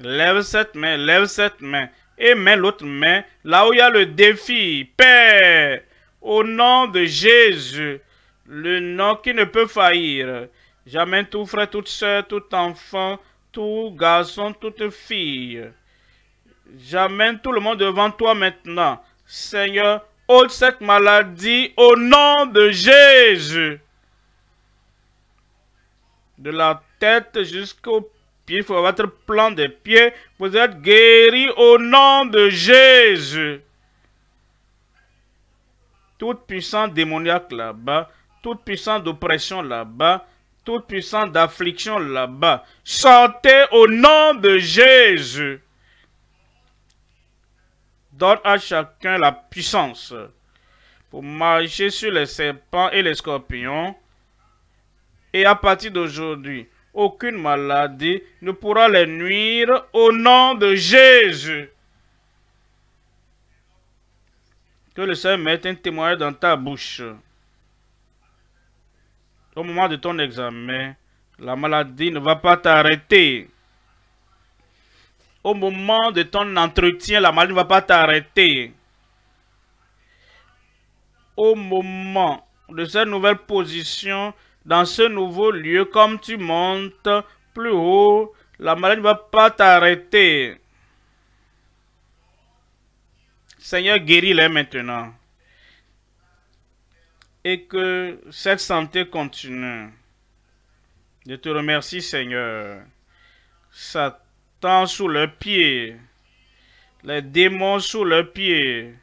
Lève cette main, lève cette main et mets l'autre main là où il y a le défi. Père, au nom de Jésus, le nom qui ne peut faillir. J'amène tout frère, toute soeur, tout enfant, tout garçon, toute fille. J'amène tout le monde devant toi maintenant. Seigneur, ôte cette maladie au nom de Jésus. De la tête jusqu'aux pieds, il faut votre plan des pieds. Vous êtes guéri au nom de Jésus. Toute puissance démoniaque là-bas, toute puissance d'oppression là-bas, toute puissant d'affliction là-bas, sortez au nom de Jésus donne à chacun la puissance pour marcher sur les serpents et les scorpions. Et à partir d'aujourd'hui, aucune maladie ne pourra les nuire au nom de Jésus. Que le Seigneur mette un témoignage dans ta bouche. Au moment de ton examen, la maladie ne va pas t'arrêter au moment de ton entretien, la maladie ne va pas t'arrêter. Au moment de cette nouvelle position, dans ce nouveau lieu, comme tu montes plus haut, la maladie ne va pas t'arrêter. Seigneur, guéris-les maintenant. Et que cette santé continue. Je te remercie, Seigneur. Satan sous le pied les démons sous le pied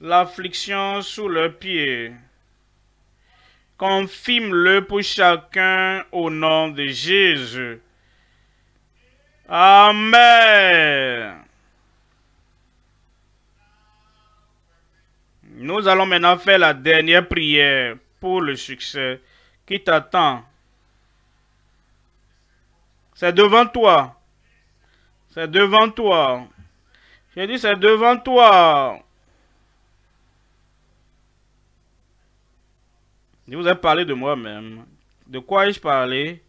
l'affliction sous leurs pieds. Confirme-le pour chacun au nom de Jésus. Amen. Nous allons maintenant faire la dernière prière pour le succès qui t'attend. C'est devant toi. C'est devant toi. J'ai dit, c'est devant toi. Je vous ai parlé de moi-même. De quoi ai-je parlé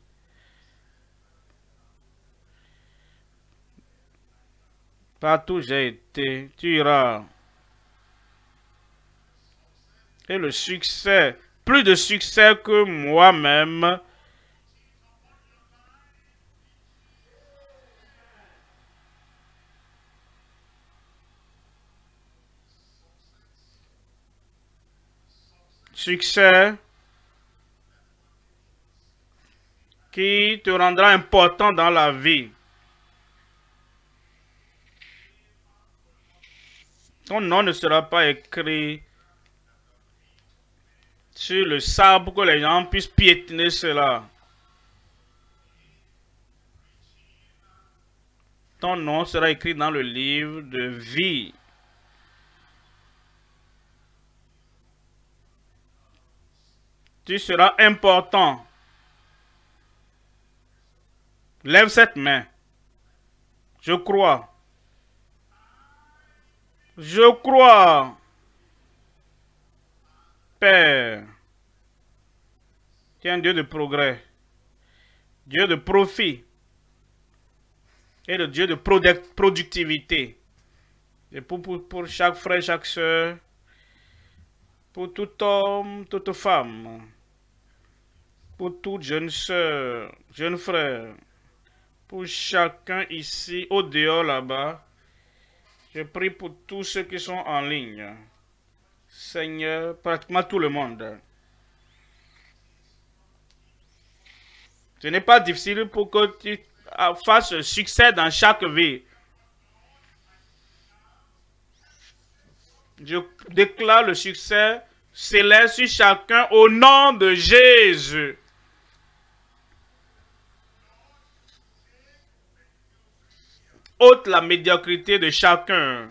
Partout j'ai été, tu iras. Et le succès, plus de succès que moi-même, succès qui te rendra important dans la vie. Ton nom ne sera pas écrit sur le sable que les gens puissent piétiner cela. Ton nom sera écrit dans le livre de vie. tu seras important. Lève cette main. Je crois. Je crois. Père, tu es un Dieu de progrès, Dieu de profit et le Dieu de productivité. Et pour, chaque frère, chaque soeur, pour tout homme, toute femme, pour toute jeune soeur, jeune frère, pour chacun ici, au dehors là-bas. Je prie pour tous ceux qui sont en ligne. Seigneur, pratiquement tout le monde. Ce n'est pas difficile pour que tu fasses succès dans chaque vie. Je déclare le succès céleste sur chacun au nom de Jésus. ôte la médiocrité de chacun,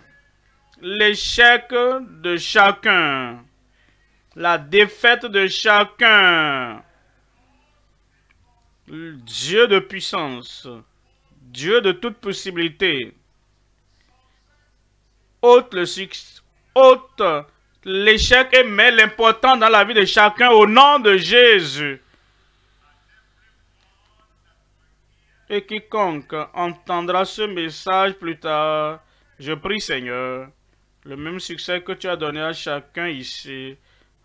l'échec de chacun, la défaite de chacun. Dieu de puissance, Dieu de toute possibilité, ôte le, succès, ôte l'échec et met l'important dans la vie de chacun au nom de Jésus. Et quiconque entendra ce message plus tard, je prie Seigneur, le même succès que tu as donné à chacun ici,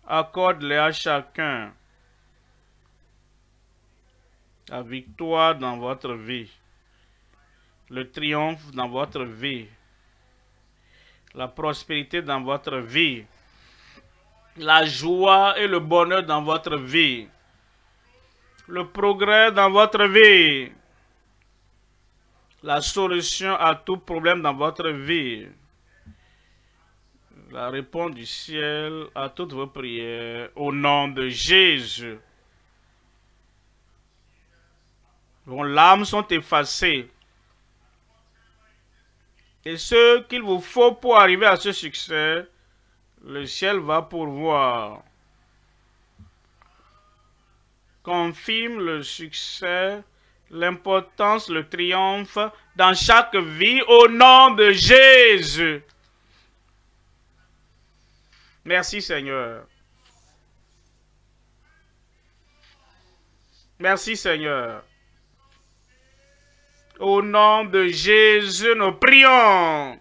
accorde-le à chacun. La victoire dans votre vie, le triomphe dans votre vie la prospérité dans votre vie, la joie et le bonheur dans votre vie, le progrès dans votre vie, la solution à tout problème dans votre vie, la réponse du ciel à toutes vos prières, au nom de Jésus. Vos larmes sont effacées et ce qu'il vous faut pour arriver à ce succès, le ciel va pourvoir. Confirme le succès, l'importance, le triomphe dans chaque vie au nom de Jésus. Merci Seigneur. Merci Seigneur. Au nom de Jésus, nous prions.